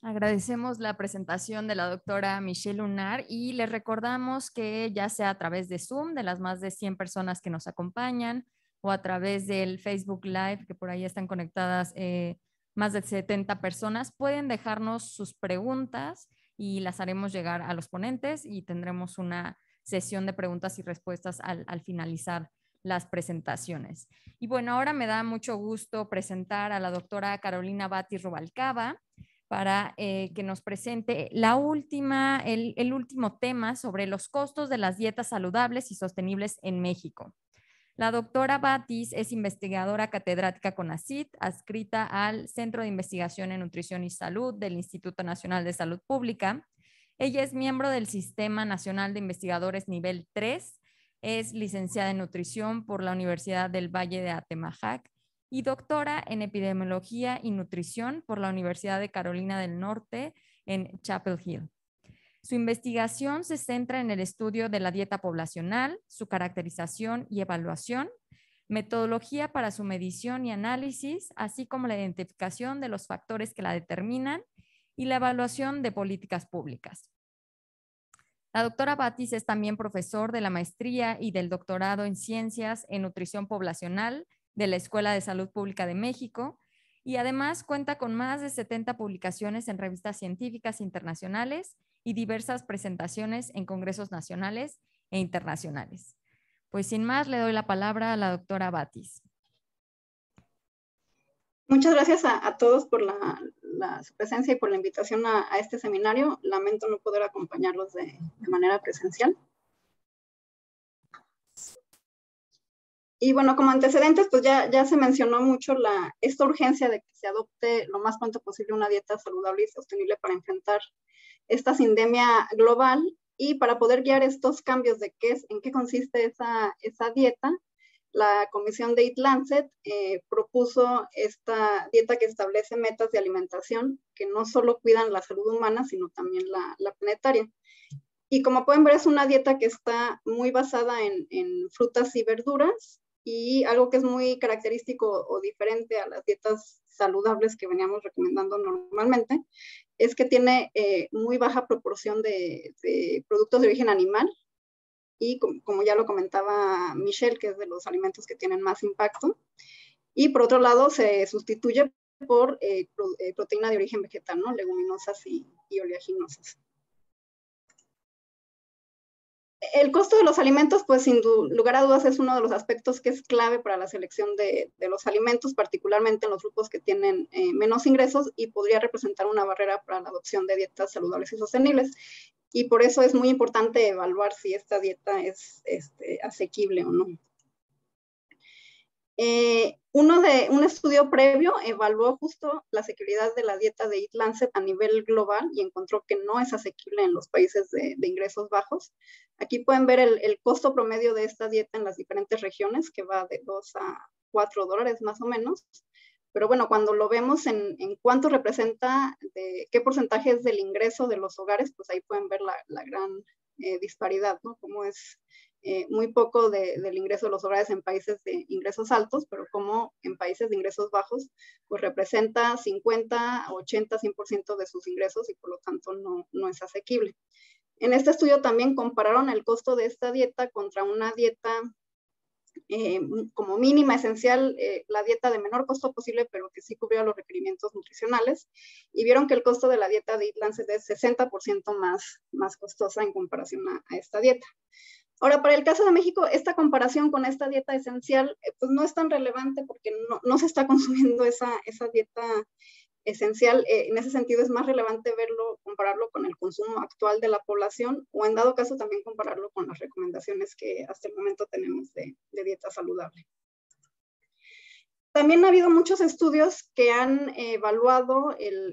Agradecemos la presentación de la doctora Michelle Lunar y les recordamos que ya sea a través de Zoom, de las más de 100 personas que nos acompañan, o a través del Facebook Live, que por ahí están conectadas eh, más de 70 personas, pueden dejarnos sus preguntas y las haremos llegar a los ponentes y tendremos una sesión de preguntas y respuestas al, finalizar las presentaciones. Y bueno, ahora me da mucho gusto presentar a la doctora Carolina Bati Rubalcaba para eh, que nos presente la última, el, último tema sobre los costos de las dietas saludables y sostenibles en México. La doctora Batis es investigadora catedrática con ACID, adscrita al Centro de Investigación en Nutrición y Salud del Instituto Nacional de Salud Pública. Ella es miembro del Sistema Nacional de Investigadores Nivel 3, es licenciada en Nutrición por la Universidad del Valle de Atemajac y doctora en epidemiología y nutrición por la Universidad de Carolina del Norte en Chapel Hill. Su investigación se centra en el estudio de la dieta poblacional, su caracterización y evaluación, metodología para su medición y análisis, así como la identificación de los factores que la determinan y la evaluación de políticas públicas. La doctora Batis es también profesor de la maestría y del doctorado en ciencias en nutrición poblacional de la Escuela de Salud Pública de México y además cuenta con más de 70 publicaciones en revistas científicas internacionales y diversas presentaciones en congresos nacionales e internacionales. Pues sin más, le doy la palabra a la doctora Batis. Muchas gracias a, todos por la, su presencia y por la invitación a, este seminario. Lamento no poder acompañarlos de manera presencial. Y bueno, como antecedentes, pues ya, ya se mencionó mucho la, esta urgencia de que se adopte lo más pronto posible una dieta saludable y sostenible para enfrentar esta sindemia global y para poder guiar estos cambios de qué es, en qué consiste esa, dieta, la comisión de Eat Lancet eh, propuso esta dieta que establece metas de alimentación que no solo cuidan la salud humana, sino también la, planetaria. Y como pueden ver, es una dieta que está muy basada en, en frutas y verduras, y algo que es muy característico o diferente a las dietas saludables que veníamos recomendando normalmente es que tiene eh, muy baja proporción de, productos de origen animal y como ya lo comentaba Michelle, que es de los alimentos que tienen más impacto. Y por otro lado, se sustituye por eh, eh, proteína de origen vegetal, ¿no? leguminosas y oleaginosas. El costo de los alimentos, pues sin lugar a dudas, es uno de los aspectos que es clave para la selección de, los alimentos, particularmente en los grupos que tienen eh, menos ingresos y podría representar una barrera para la adopción de dietas saludables y sostenibles. Y por eso es muy importante evaluar si esta dieta es este, asequible o no. Eh, uno de, un estudio previo evaluó justo la seguridad de la dieta de Eat Lancet a nivel global y encontró que no es asequible en los países de, ingresos bajos. Aquí pueden ver el, costo promedio de esta dieta en las diferentes regiones, que va de 2 a 4 dólares más o menos. Pero bueno, cuando lo vemos en, en cuánto representa, qué porcentaje es del ingreso de los hogares, pues ahí pueden ver la, gran eh, disparidad, ¿no? es eh, muy poco del ingreso de los hogares en países de ingresos altos, pero como en países de ingresos bajos, pues representa 50, 80, 100% de sus ingresos y por lo tanto no, es asequible. En este estudio también compararon el costo de esta dieta contra una dieta eh, como mínima esencial eh, la dieta de menor costo posible, pero que sí cubrió los requerimientos nutricionales, y vieron que el costo de la dieta de idlán es de 60% más, costosa en comparación a esta dieta. Ahora, para el caso de México, esta comparación con esta dieta esencial eh, pues no es tan relevante porque no, no se está consumiendo esa, esa dieta esencial. Eh, en ese sentido, es más relevante verlo, compararlo con el consumo actual de la población o en dado caso también compararlo con las recomendaciones que hasta el momento tenemos de, dieta saludable. También ha habido muchos estudios que han evaluado el,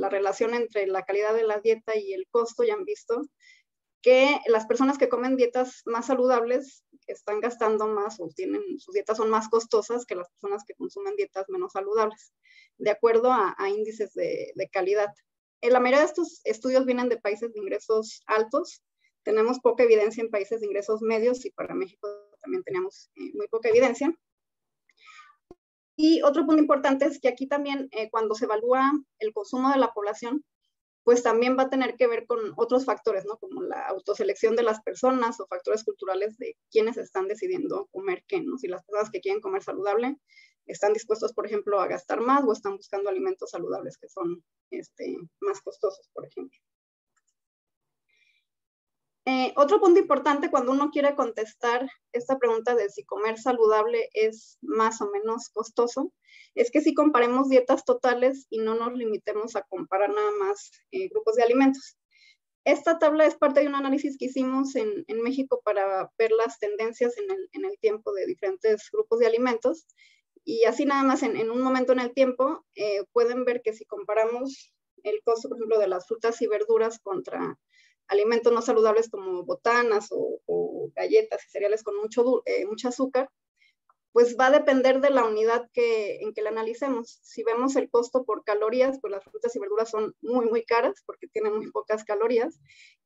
la relación entre la calidad de la dieta y el costo ya han visto que las personas que comen dietas más saludables están gastando más o tienen, sus dietas son más costosas que las personas que consumen dietas menos saludables, de acuerdo a, índices de, calidad. En eh, la mayoría de estos estudios vienen de países de ingresos altos. Tenemos poca evidencia en países de ingresos medios y para México también tenemos eh, muy poca evidencia. Y otro punto importante es que aquí también eh, cuando se evalúa el consumo de la población, pues también va a tener que ver con otros factores, ¿no? Como la autoselección de las personas o factores culturales de quienes están decidiendo comer qué, ¿no? Si las personas que quieren comer saludable están dispuestos, por ejemplo, a gastar más o están buscando alimentos saludables que son este, más costosos, por ejemplo. Eh, otro punto importante cuando uno quiere contestar esta pregunta de si comer saludable es más o menos costoso, es que si comparemos dietas totales y no nos limitemos a comparar nada más eh, grupos de alimentos. Esta tabla es parte de un análisis que hicimos en, México para ver las tendencias en el, tiempo de diferentes grupos de alimentos. Y así nada más en, un momento en el tiempo eh, pueden ver que si comparamos el costo, por ejemplo, de las frutas y verduras contra alimentos no saludables como botanas o, galletas y cereales con mucho, eh, mucho azúcar, pues va a depender de la unidad que, en que la analicemos. Si vemos el costo por calorías, pues las frutas y verduras son muy, muy caras porque tienen muy pocas calorías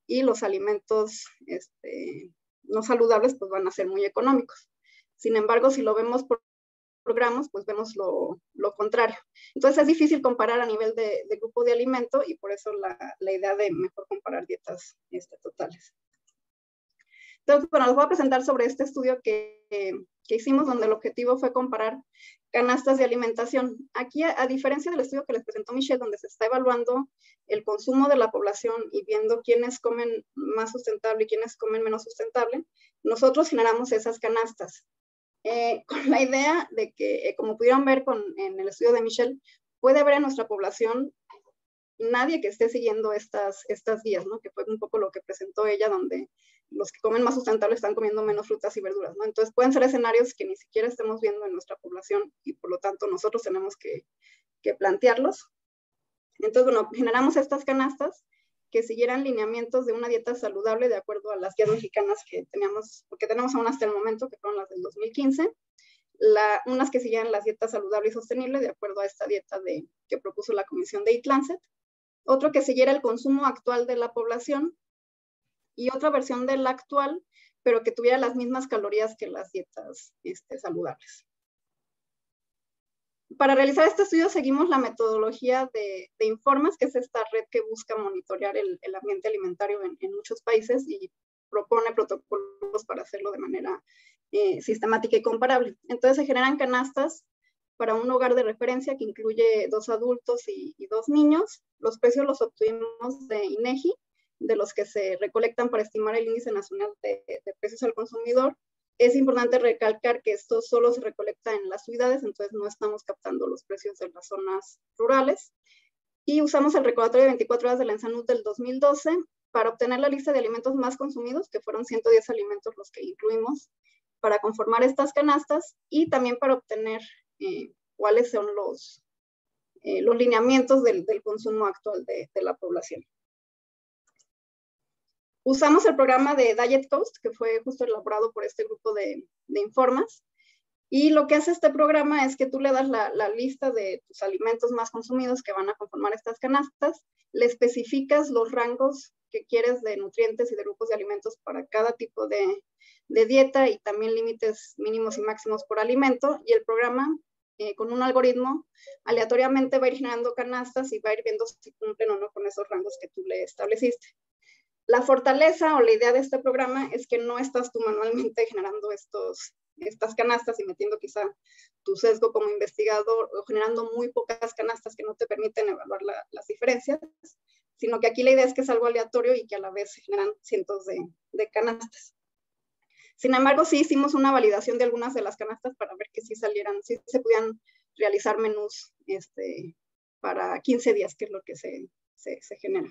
y los alimentos este, no saludables pues van a ser muy económicos. Sin embargo, si lo vemos por programas, pues vemos lo, contrario. Entonces es difícil comparar a nivel de, grupo de alimento y por eso la, idea de mejor comparar dietas este, totales. Entonces, bueno, les voy a presentar sobre este estudio que, hicimos, donde el objetivo fue comparar canastas de alimentación. Aquí, a, diferencia del estudio que les presentó Michelle, donde se está evaluando el consumo de la población y viendo quiénes comen más sustentable y quiénes comen menos sustentable, nosotros generamos esas canastas. Eh, con la idea de que, eh, como pudieron ver en el estudio de Michelle, puede haber en nuestra población nadie que esté siguiendo estas, estas guías, ¿no? que fue un poco lo que presentó ella, donde los que comen más sustentable están comiendo menos frutas y verduras. Entonces pueden ser escenarios que ni siquiera estemos viendo en nuestra población y por lo tanto nosotros tenemos que, que plantearlos. Entonces, bueno, generamos estas canastas que siguieran lineamientos de una dieta saludable de acuerdo a las guías mexicanas que teníamos, porque tenemos aún hasta el momento, que fueron las del 2015, unas que siguieran las dietas saludables y sostenibles de acuerdo a esta dieta de, que propuso la comisión de Eat Lancet, otro que siguiera el consumo actual de la población y otra versión de la actual, pero que tuviera las mismas calorías que las dietas este, saludables para realizar este estudio seguimos la metodología de, Informas, que es esta red que busca monitorear el, ambiente alimentario en, muchos países y propone protocolos para hacerlo de manera eh, sistemática y comparable. Entonces se generan canastas para un hogar de referencia que incluye dos adultos y, dos niños. Los precios los obtuvimos de INEGI, de los que se recolectan para estimar el índice nacional de, de precios al consumidor es importante recalcar que esto solo se recolecta en las ciudades, entonces no estamos captando los precios en las zonas rurales. Y usamos el recordatorio de 24 horas de la Ensanud del 2012 para obtener la lista de alimentos más consumidos, que fueron 110 alimentos los que incluimos, para conformar estas canastas y también para obtener eh, cuáles son los, eh, los lineamientos del, del consumo actual de, de la población usamos el programa de Diet Coast, que fue justo elaborado por este grupo de, informas. Y lo que hace este programa es que tú le das la, lista de tus alimentos más consumidos que van a conformar estas canastas, le especificas los rangos que quieres de nutrientes y de grupos de alimentos para cada tipo de, dieta y también límites mínimos y máximos por alimento. Y el programa, eh, con un algoritmo, aleatoriamente va a ir generando canastas y va a ir viendo si cumplen o no con esos rangos que tú le estableciste. La fortaleza o la idea de este programa es que no estás tú manualmente generando estos, estas canastas y metiendo quizá tu sesgo como investigador o generando muy pocas canastas que no te permiten evaluar las diferencias, sino que aquí la idea es que es algo aleatorio y que a la vez se generan cientos de, canastas. Sin embargo, sí hicimos una validación de algunas de las canastas para ver que sí salieran, sí se podían realizar menús este, para 15 días, que es lo que se genera.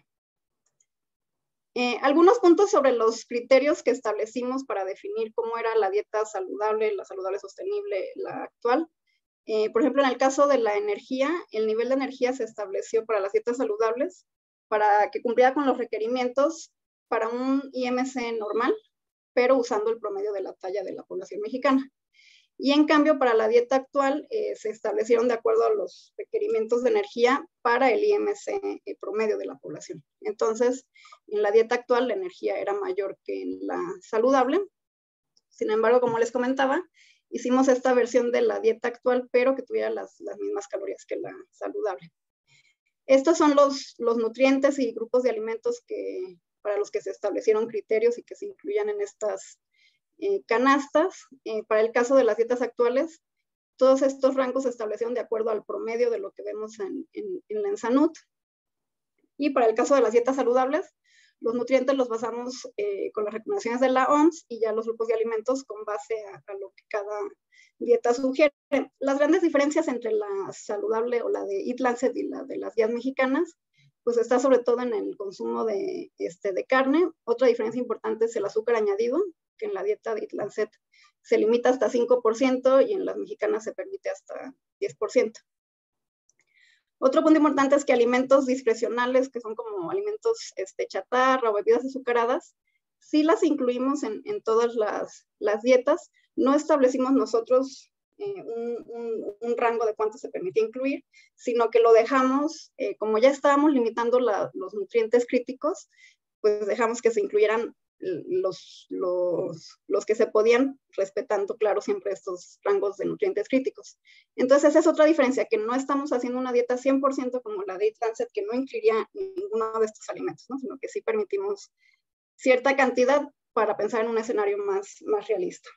Eh, algunos puntos sobre los criterios que establecimos para definir cómo era la dieta saludable, la saludable sostenible, la actual. Eh, por ejemplo, en el caso de la energía, el nivel de energía se estableció para las dietas saludables para que cumpliera con los requerimientos para un IMC normal, pero usando el promedio de la talla de la población mexicana. Y en cambio, para la dieta actual eh, se establecieron de acuerdo a los requerimientos de energía para el IMC eh, promedio de la población. Entonces, en la dieta actual la energía era mayor que en la saludable. Sin embargo, como les comentaba, hicimos esta versión de la dieta actual, pero que tuviera las, mismas calorías que la saludable. Estos son los, los nutrientes y grupos de alimentos que, para los que se establecieron criterios y que se incluyan en estas eh, canastas. Eh, para el caso de las dietas actuales, todos estos rangos se establecieron de acuerdo al promedio de lo que vemos en, la ensanut. Y para el caso de las dietas saludables, los nutrientes los basamos eh, con las recomendaciones de la OMS y ya los grupos de alimentos con base a, lo que cada dieta sugiere. Las grandes diferencias entre la saludable o la de Eat Lancet y la de las dietas mexicanas, pues está sobre todo en el consumo de, este, de carne. Otra diferencia importante es el azúcar añadido, que en la dieta de Lancet se limita hasta 5% y en las mexicanas se permite hasta 10%. Otro punto importante es que alimentos discrecionales, que son como alimentos este, chatarra o bebidas azucaradas, si las incluimos en, todas las, dietas. No establecimos nosotros eh, un, rango de cuánto se permite incluir, sino que lo dejamos, eh, como ya estábamos limitando los nutrientes críticos, pues dejamos que se incluyeran los, los, que se podían, respetando, claro, siempre estos rangos de nutrientes críticos. Entonces, esa es otra diferencia, que no estamos haciendo una dieta 100% como la de transit que no incluiría ninguno de estos alimentos, ¿no? sino que sí permitimos cierta cantidad para pensar en un escenario más, más realista.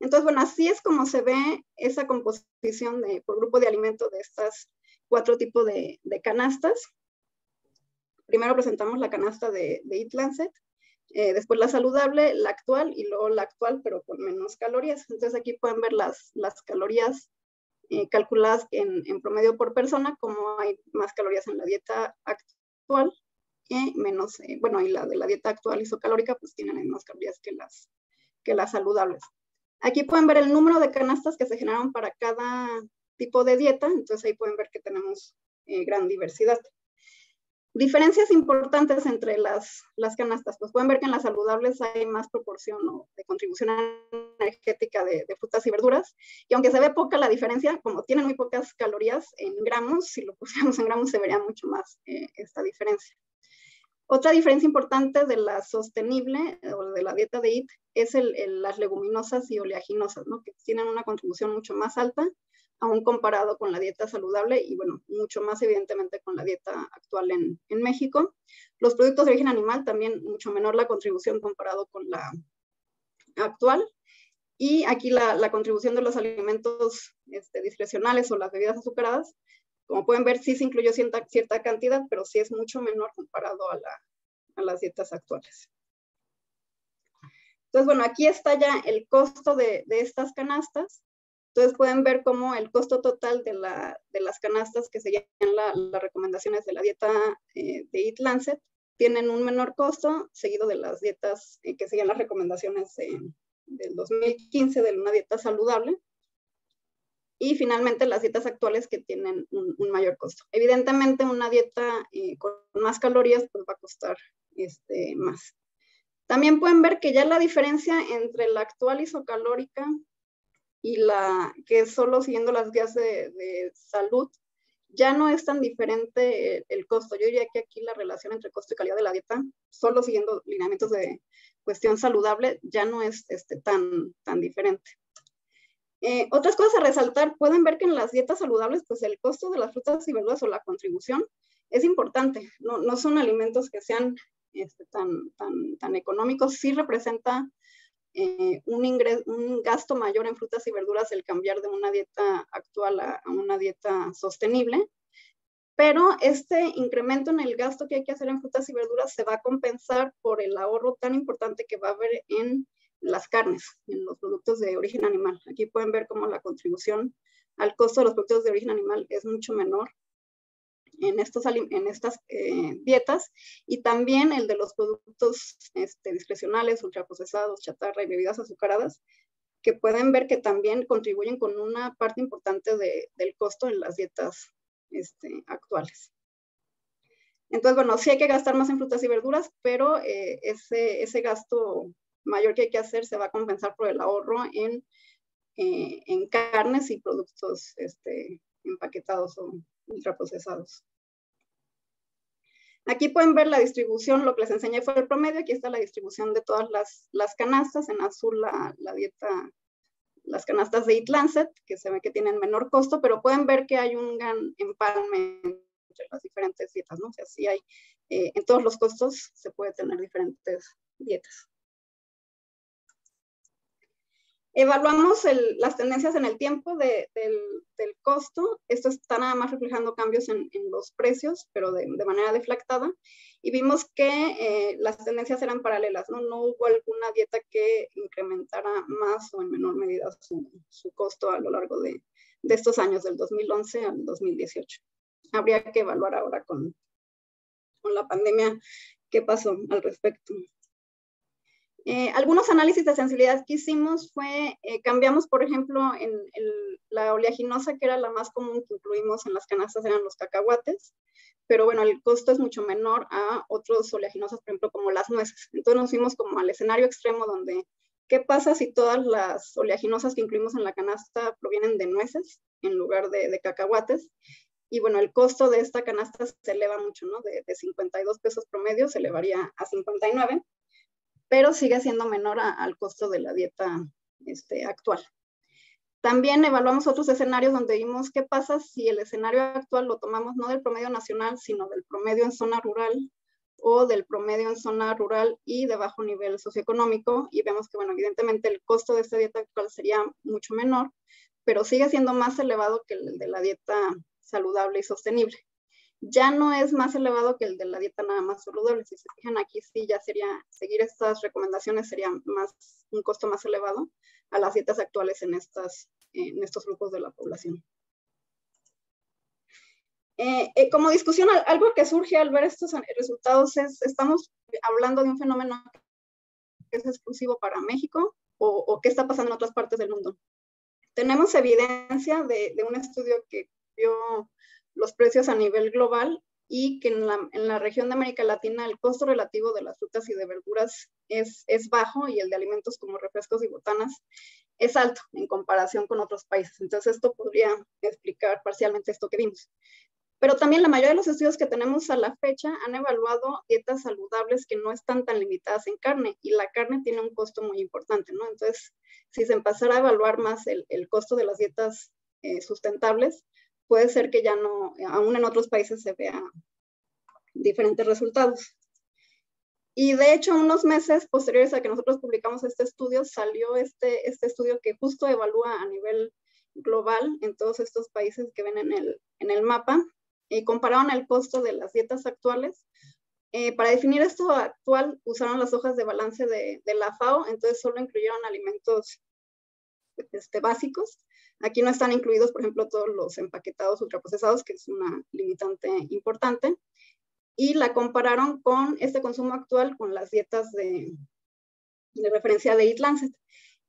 Entonces, bueno, así es como se ve esa composición de, por grupo de alimento de estas cuatro tipos de canastas primero presentamos la canasta de, de Eat Lancet, eh, después la saludable, la actual y luego la actual pero con menos calorías. Entonces aquí pueden ver las, calorías eh, calculadas en, promedio por persona, como hay más calorías en la dieta actual, y menos, eh, bueno, y la de la dieta actual isocalórica pues tienen más calorías que las, que las saludables. Aquí pueden ver el número de canastas que se generaron para cada tipo de dieta, entonces ahí pueden ver que tenemos gran diversidad. Diferencias importantes entre las, las canastas. Pues pueden ver que en las saludables hay más proporción de contribución energética de, frutas y verduras. Y aunque se ve poca la diferencia, como tienen muy pocas calorías en gramos, si lo pusiéramos en gramos se vería mucho más eh, esta diferencia. Otra diferencia importante de la sostenible eh, o de la dieta de IT es las leguminosas y oleaginosas, que tienen una contribución mucho más alta, aún comparado con la dieta saludable y bueno, mucho más evidentemente con la dieta actual en, México. Los productos de origen animal también mucho menor la contribución comparado con la actual. Y aquí la, contribución de los alimentos este, discrecionales o las bebidas azucaradas, como pueden ver, sí se incluyó cierta, cierta cantidad, pero sí es mucho menor comparado a, las dietas actuales. Entonces, bueno, aquí está ya el costo de, de estas canastas entonces pueden ver cómo el costo total de, las canastas que seguían la, las recomendaciones de la dieta eh, de Eat Lancet tienen un menor costo, seguido de las dietas eh, que seguían las recomendaciones del 2015 de una dieta saludable. Y finalmente las dietas actuales que tienen un, mayor costo. Evidentemente una dieta eh, con más calorías pues va a costar este, más. También pueden ver que ya la diferencia entre la actual isocalórica y la que solo siguiendo las guías de, salud, ya no es tan diferente el, costo. Yo diría que aquí la relación entre costo y calidad de la dieta, solo siguiendo lineamientos de cuestión saludable, ya no es este, tan, tan diferente. Eh, otras cosas a resaltar, pueden ver que en las dietas saludables, pues el costo de las frutas y verduras o la contribución es importante. No, no son alimentos que sean este, tan, tan, tan económicos, sí representa eh, un, gasto mayor en frutas y verduras el cambiar de una dieta actual a, a una dieta sostenible. Pero este incremento en el gasto que hay que hacer en frutas y verduras se va a compensar por el ahorro tan importante que va a haber en las carnes, en los productos de origen animal. Aquí pueden ver cómo la contribución al costo de los productos de origen animal es mucho menor en, estos, en estas eh, dietas y también el de los productos este, discrecionales, ultraprocesados, chatarra y bebidas azucaradas, que pueden ver que también contribuyen con una parte importante de, del costo en las dietas este, actuales. Entonces, bueno, sí hay que gastar más en frutas y verduras, pero eh, ese, ese gasto mayor que hay que hacer se va a compensar por el ahorro en, eh, en carnes y productos este, empaquetados o ultraprocesados. Aquí pueden ver la distribución, lo que les enseñé fue el promedio, aquí está la distribución de todas las, canastas, en azul la, dieta, las canastas de Eat Lancet, que se ve que tienen menor costo, pero pueden ver que hay un gran empalme entre las diferentes dietas, ¿no? O sea, hay, eh, en todos los costos se puede tener diferentes dietas. Evaluamos las tendencias en el tiempo del, costo. Esto está nada más reflejando cambios en, los precios, pero de, manera deflactada. Y vimos que eh, las tendencias eran paralelas, ¿no? ¿no? hubo alguna dieta que incrementara más o en menor medida su, costo a lo largo de, estos años, del 2011 al 2018. Habría que evaluar ahora con, con la pandemia qué pasó al respecto. Eh, algunos análisis de sensibilidad que hicimos fue, eh, cambiamos, por ejemplo, en, la oleaginosa, que era la más común que incluimos en las canastas, eran los cacahuates, pero bueno, el costo es mucho menor a otros oleaginosas, por ejemplo, como las nueces. Entonces nos fuimos como al escenario extremo donde, ¿qué pasa si todas las oleaginosas que incluimos en la canasta provienen de nueces en lugar de, cacahuates? y bueno, el costo de esta canasta se eleva mucho, ¿no? De, de, 52 pesos promedio se elevaría a 59 pero sigue siendo menor al costo de la dieta este, actual. También evaluamos otros escenarios donde vimos qué pasa si el escenario actual lo tomamos no del promedio nacional, sino del promedio en zona rural o del promedio en zona rural y de bajo nivel socioeconómico. Y vemos que, bueno, evidentemente el costo de esta dieta actual sería mucho menor, pero sigue siendo más elevado que el de la dieta saludable y sostenible ya no es más elevado que el de la dieta nada más saludable. Si se fijan aquí, sí, ya sería, seguir estas recomendaciones sería más, un costo más elevado a las dietas actuales en, estas, en estos grupos de la población. Eh, eh, como discusión, algo que surge al ver estos resultados es, estamos hablando de un fenómeno que es exclusivo para México o, qué está pasando en otras partes del mundo. Tenemos evidencia de, de un estudio que vio los precios a nivel global y que en la, región de América Latina el costo relativo de las frutas y de verduras es, es bajo y el de alimentos como refrescos y botanas es alto en comparación con otros países. Entonces esto podría explicar parcialmente esto que vimos. Pero también la mayoría de los estudios que tenemos a la fecha han evaluado dietas saludables que no están tan limitadas en carne y la carne tiene un costo muy importante, ¿no? Entonces, si se empezara a evaluar más el, costo de las dietas eh, sustentables, puede ser que ya no, aún en otros países se vea diferentes resultados. Y de hecho, unos meses posteriores a que nosotros publicamos este estudio, salió este, este estudio que justo evalúa a nivel global en todos estos países que ven en el, mapa y compararon el costo de las dietas actuales. Eh, para definir esto actual, usaron las hojas de balance de, la FAO, entonces solo incluyeron alimentos este, básicos Aquí no están incluidos, por ejemplo, todos los empaquetados ultraprocesados, que es una limitante importante, y la compararon con este consumo actual con las dietas de, referencia de Eat Lancet.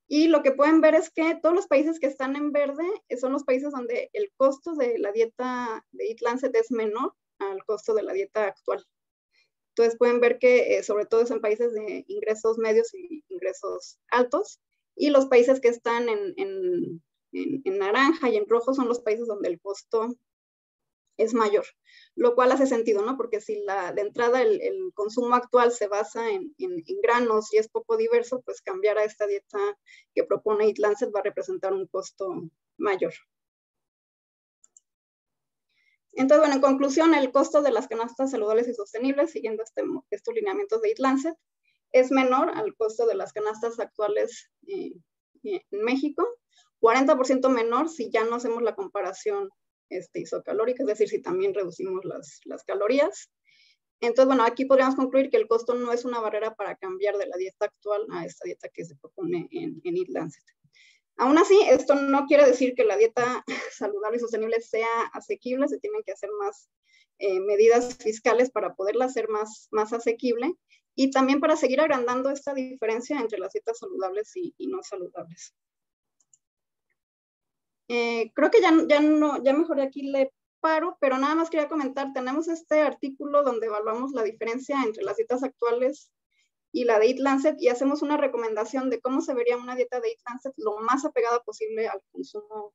Y lo que pueden ver es que todos los países que están en verde eh, son los países donde el costo de la dieta de Eat Lancet es menor al costo de la dieta actual. Entonces pueden ver que eh, sobre todo son países de ingresos medios y ingresos altos. Y los países que están en en, naranja y en rojo son los países donde el costo es mayor, lo cual hace sentido, ¿no? Porque si la, de entrada el, consumo actual se basa en, granos y es poco diverso, pues cambiar a esta dieta que propone Eat Lancet va a representar un costo mayor. Entonces, bueno, en conclusión, el costo de las canastas saludables y sostenibles, siguiendo este, estos lineamientos de Eat Lancet, es menor al costo de las canastas actuales eh, en México, 40% menor si ya no hacemos la comparación este, isocalórica, es decir, si también reducimos las, las calorías. Entonces, bueno, aquí podríamos concluir que el costo no es una barrera para cambiar de la dieta actual a esta dieta que se propone en, en Eat Lancet. Aún así, esto no quiere decir que la dieta saludable y sostenible sea asequible, se tienen que hacer más eh, medidas fiscales para poderla hacer más, asequible y también para seguir agrandando esta diferencia entre las dietas saludables y no saludables. Eh, creo que ya, ya, no, ya mejor aquí le paro, pero nada más quería comentar, tenemos este artículo donde evaluamos la diferencia entre las dietas actuales y la de Eat Lancet y hacemos una recomendación de cómo se vería una dieta de Eat Lancet lo más apegada posible al consumo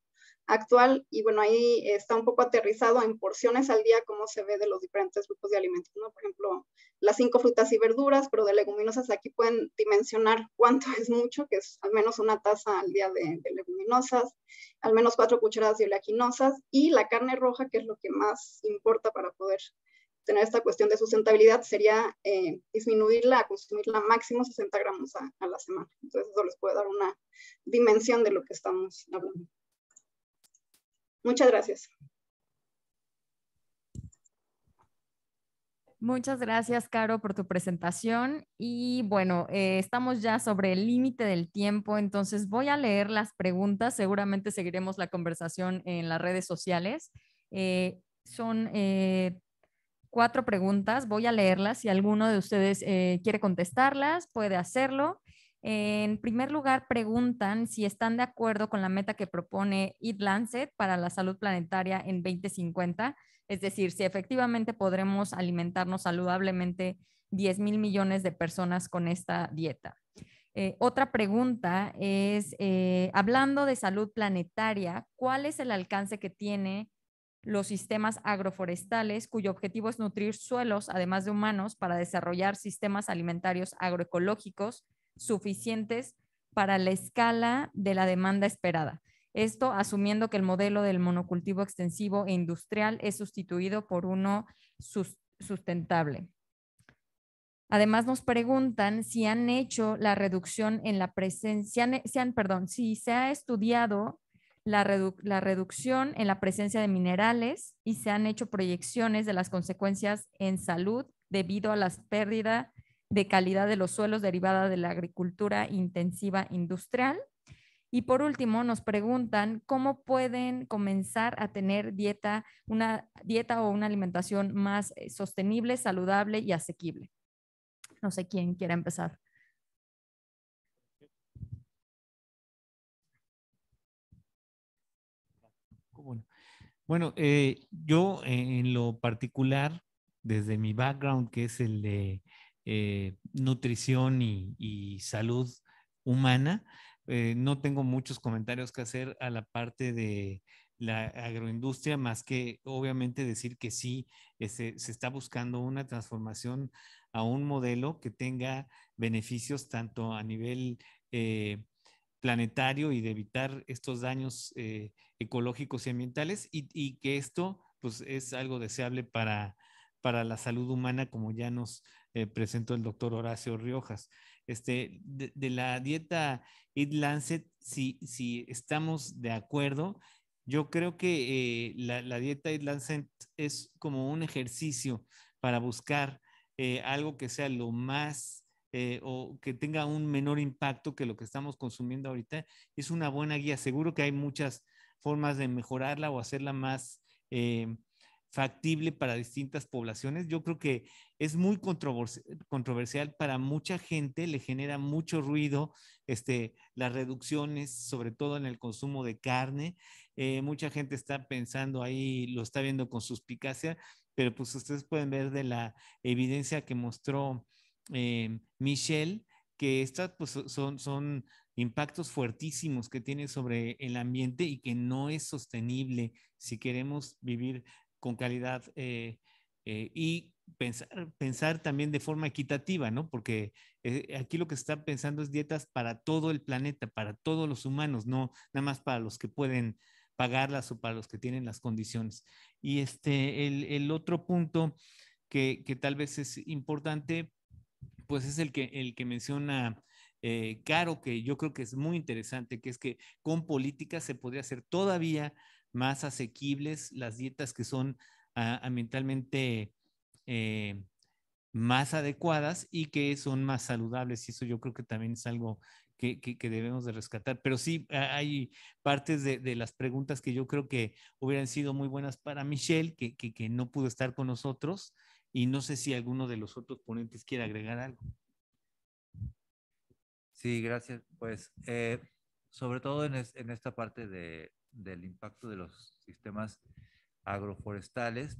actual y bueno, ahí está un poco aterrizado en porciones al día como se ve de los diferentes grupos de alimentos, ¿no? Por ejemplo, las cinco frutas y verduras, pero de leguminosas aquí pueden dimensionar cuánto es mucho, que es al menos una taza al día de, leguminosas, al menos cuatro cucharadas de oleaginosas y la carne roja, que es lo que más importa para poder tener esta cuestión de sustentabilidad sería eh, disminuirla consumirla máximo 60 gramos a, a, la semana. Entonces eso les puede dar una dimensión de lo que estamos hablando. Muchas gracias. Muchas gracias, Caro, por tu presentación. Y bueno, eh, estamos ya sobre el límite del tiempo, entonces voy a leer las preguntas. Seguramente seguiremos la conversación en las redes sociales. Eh, son eh, cuatro preguntas, voy a leerlas. Si alguno de ustedes quiere contestarlas, puede hacerlo. En primer lugar, preguntan si están de acuerdo con la meta que propone Eat Lancet para la salud planetaria en 2050, es decir, si efectivamente podremos alimentarnos saludablemente 10 mil millones de personas con esta dieta. Eh, otra pregunta es, eh, hablando de salud planetaria, ¿cuál es el alcance que tiene los sistemas agroforestales cuyo objetivo es nutrir suelos, además de humanos, para desarrollar sistemas alimentarios agroecológicos suficientes para la escala de la demanda esperada. Esto asumiendo que el modelo del monocultivo extensivo e industrial es sustituido por uno sustentable. Además nos preguntan si han hecho la reducción en la presencia, perdón, si se ha estudiado la, la, reducción en la presencia de minerales y se han hecho proyecciones de las consecuencias en salud debido a las pérdidas de calidad de los suelos derivada de la agricultura intensiva industrial. Y por último, nos preguntan cómo pueden comenzar a tener dieta, una dieta o una alimentación más eh, sostenible, saludable y asequible. No sé quién quiera empezar. Bueno, eh, yo en lo particular, desde mi background, que es el de eh, nutrición y, salud humana. Eh, no tengo muchos comentarios que hacer a la parte de la agroindustria, más que obviamente decir que sí, este, se está buscando una transformación a un modelo que tenga beneficios tanto a nivel eh, planetario y de evitar estos daños ecológicos y ambientales y, que esto pues es algo deseable para la salud humana como ya nos presento eh, presentó el doctor Horacio Riojas. Este, de, la dieta Eat Lancet, si, si estamos de acuerdo, yo creo que eh, la, dieta Eat Lancet es como un ejercicio para buscar eh, algo que sea lo más o que tenga un menor impacto que lo que estamos consumiendo ahorita, es una buena guía. Seguro que hay muchas formas de mejorarla o hacerla más factible para distintas poblaciones. Yo creo que es muy controversial para mucha gente, le genera mucho ruido este, las reducciones, sobre todo en el consumo de carne. Eh, mucha gente está pensando ahí, lo está viendo con suspicacia, pero pues ustedes pueden ver de la evidencia que mostró eh, Michelle que estas pues, son, son impactos fuertísimos que tiene sobre el ambiente y que no es sostenible si queremos vivir con calidad eh, eh, y pensar, pensar también de forma equitativa, ¿no? Porque eh, aquí lo que se está pensando es dietas para todo el planeta, para todos los humanos, no nada más para los que pueden pagarlas o para los que tienen las condiciones. Y este, el, otro punto que, tal vez es importante, pues es el que, el que menciona Caro, que yo creo que es muy interesante, que es que con políticas se podría hacer todavía más asequibles, las dietas que son ah, ambientalmente eh, más adecuadas y que son más saludables. Y eso yo creo que también es algo que, debemos de rescatar. Pero sí, ah, hay partes de, las preguntas que yo creo que hubieran sido muy buenas para Michelle, que, no pudo estar con nosotros. Y no sé si alguno de los otros ponentes quiere agregar algo. Sí, gracias. Pues eh, sobre todo en, esta parte de del impacto de los sistemas agroforestales.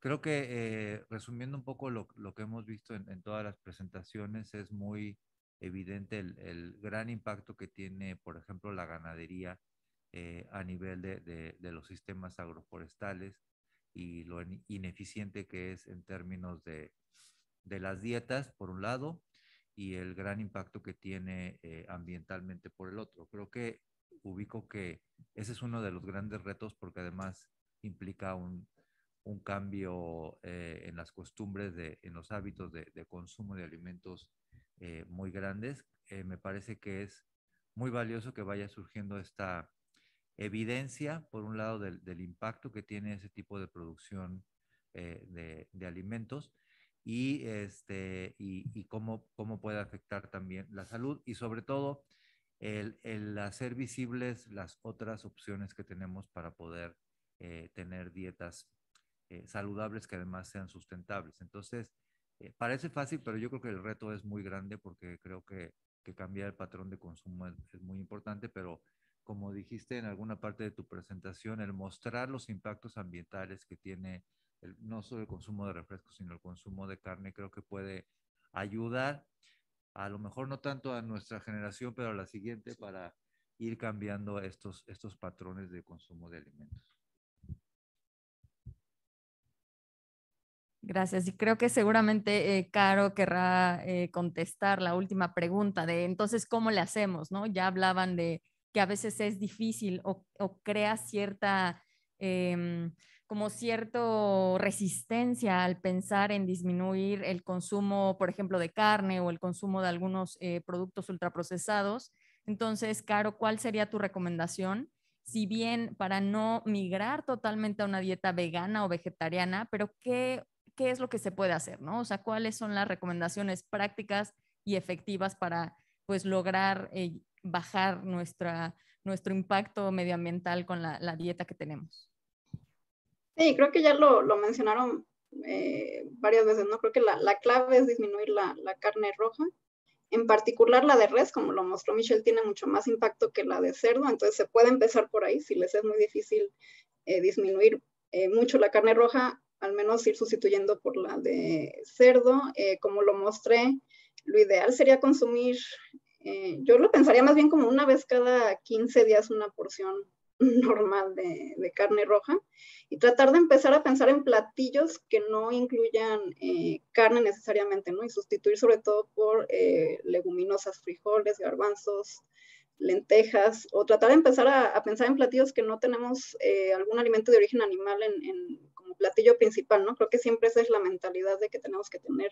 Creo que eh, resumiendo un poco lo, que hemos visto en, todas las presentaciones, es muy evidente el, gran impacto que tiene, por ejemplo, la ganadería eh, a nivel de, los sistemas agroforestales y lo ineficiente que es en términos de, las dietas, por un lado, y el gran impacto que tiene eh, ambientalmente por el otro. Creo que ubico que ese es uno de los grandes retos porque además implica un, un cambio eh, en las costumbres, de, en los hábitos de, de consumo de alimentos eh, muy grandes. Eh, me parece que es muy valioso que vaya surgiendo esta evidencia, por un lado, del, del impacto que tiene ese tipo de producción eh, de, de, alimentos y, este, y, y cómo, cómo puede afectar también la salud y sobre todo el, hacer visibles las otras opciones que tenemos para poder eh, tener dietas eh, saludables que además sean sustentables. Entonces, eh, parece fácil, pero yo creo que el reto es muy grande porque creo que, cambiar el patrón de consumo es, muy importante, pero como dijiste en alguna parte de tu presentación, el mostrar los impactos ambientales que tiene no solo el consumo de refrescos, sino el consumo de carne, creo que puede ayudar a lo mejor no tanto a nuestra generación, pero a la siguiente para ir cambiando estos, estos patrones de consumo de alimentos. Gracias. Y creo que seguramente eh, Caro querrá eh, contestar la última pregunta de entonces, ¿cómo le hacemos? ¿No? Ya hablaban de que a veces es difícil o, crea cierta... Em, como cierto resistencia al pensar en disminuir el consumo, por ejemplo, de carne o el consumo de algunos eh, productos ultraprocesados. Entonces, Caro, ¿cuál sería tu recomendación? Si bien para no migrar totalmente a una dieta vegana o vegetariana, pero ¿qué, qué es lo que se puede hacer? ¿no? O sea, ¿cuáles son las recomendaciones prácticas y efectivas para pues, lograr eh, bajar nuestra, nuestro impacto medioambiental con la, la dieta que tenemos? Sí, creo que ya lo, mencionaron eh, varias veces, ¿no? Creo que la, clave es disminuir la, carne roja, en particular la de res, como lo mostró Michelle, tiene mucho más impacto que la de cerdo, entonces se puede empezar por ahí, si les es muy difícil eh, disminuir eh, mucho la carne roja, al menos ir sustituyendo por la de cerdo, como lo mostré, lo ideal sería consumir, yo lo pensaría más bien como una vez cada 15 días una porción normal de, carne roja y tratar de empezar a pensar en platillos que no incluyan eh, carne necesariamente, ¿no? Y sustituir sobre todo por eh, leguminosas, frijoles, garbanzos, lentejas, o tratar de empezar a, pensar en platillos que no tenemos eh, algún alimento de origen animal en, platillo principal, ¿no? Creo que siempre esa es la mentalidad de que tenemos que tener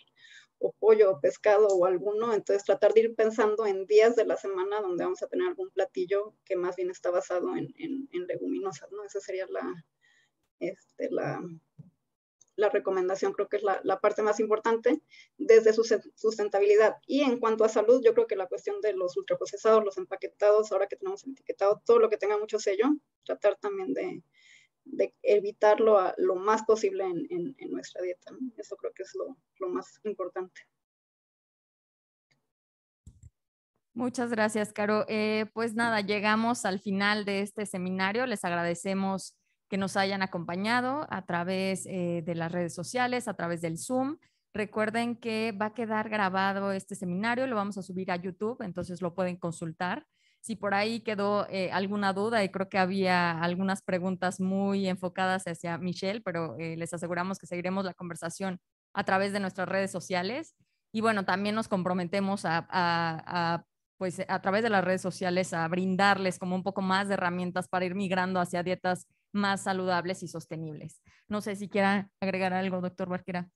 o pollo o pescado o alguno, entonces tratar de ir pensando en días de la semana donde vamos a tener algún platillo que más bien está basado en, leguminosas, ¿no? Esa sería la, este, la, la recomendación creo que es la, la, parte más importante desde su sustentabilidad. Y en cuanto a salud, yo creo que la cuestión de los ultraprocesados, los empaquetados, ahora que tenemos etiquetado, todo lo que tenga mucho sello, tratar también de, de evitarlo lo más posible en, nuestra dieta. Eso creo que es lo, más importante. Muchas gracias, Caro. Eh, pues nada, llegamos al final de este seminario. Les agradecemos que nos hayan acompañado a través eh, de las redes sociales, a través del Zoom. Recuerden que va a quedar grabado este seminario, lo vamos a subir a YouTube, entonces lo pueden consultar si por ahí quedó eh, alguna duda y creo que había algunas preguntas muy enfocadas hacia Michelle, pero eh, les aseguramos que seguiremos la conversación a través de nuestras redes sociales. Y bueno, también nos comprometemos a, a pues a través de las redes sociales a brindarles como un poco más de herramientas para ir migrando hacia dietas más saludables y sostenibles. No sé si quiera agregar algo, doctor Barquera.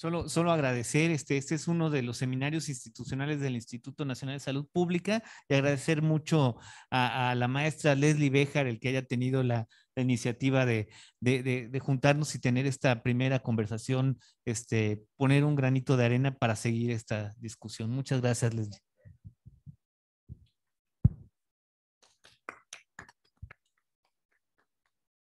Solo, solo agradecer, este, este es uno de los seminarios institucionales del Instituto Nacional de Salud Pública y agradecer mucho a, la maestra Leslie Bejar el que haya tenido la, iniciativa de, de, juntarnos y tener esta primera conversación, este, poner un granito de arena para seguir esta discusión. Muchas gracias, Leslie.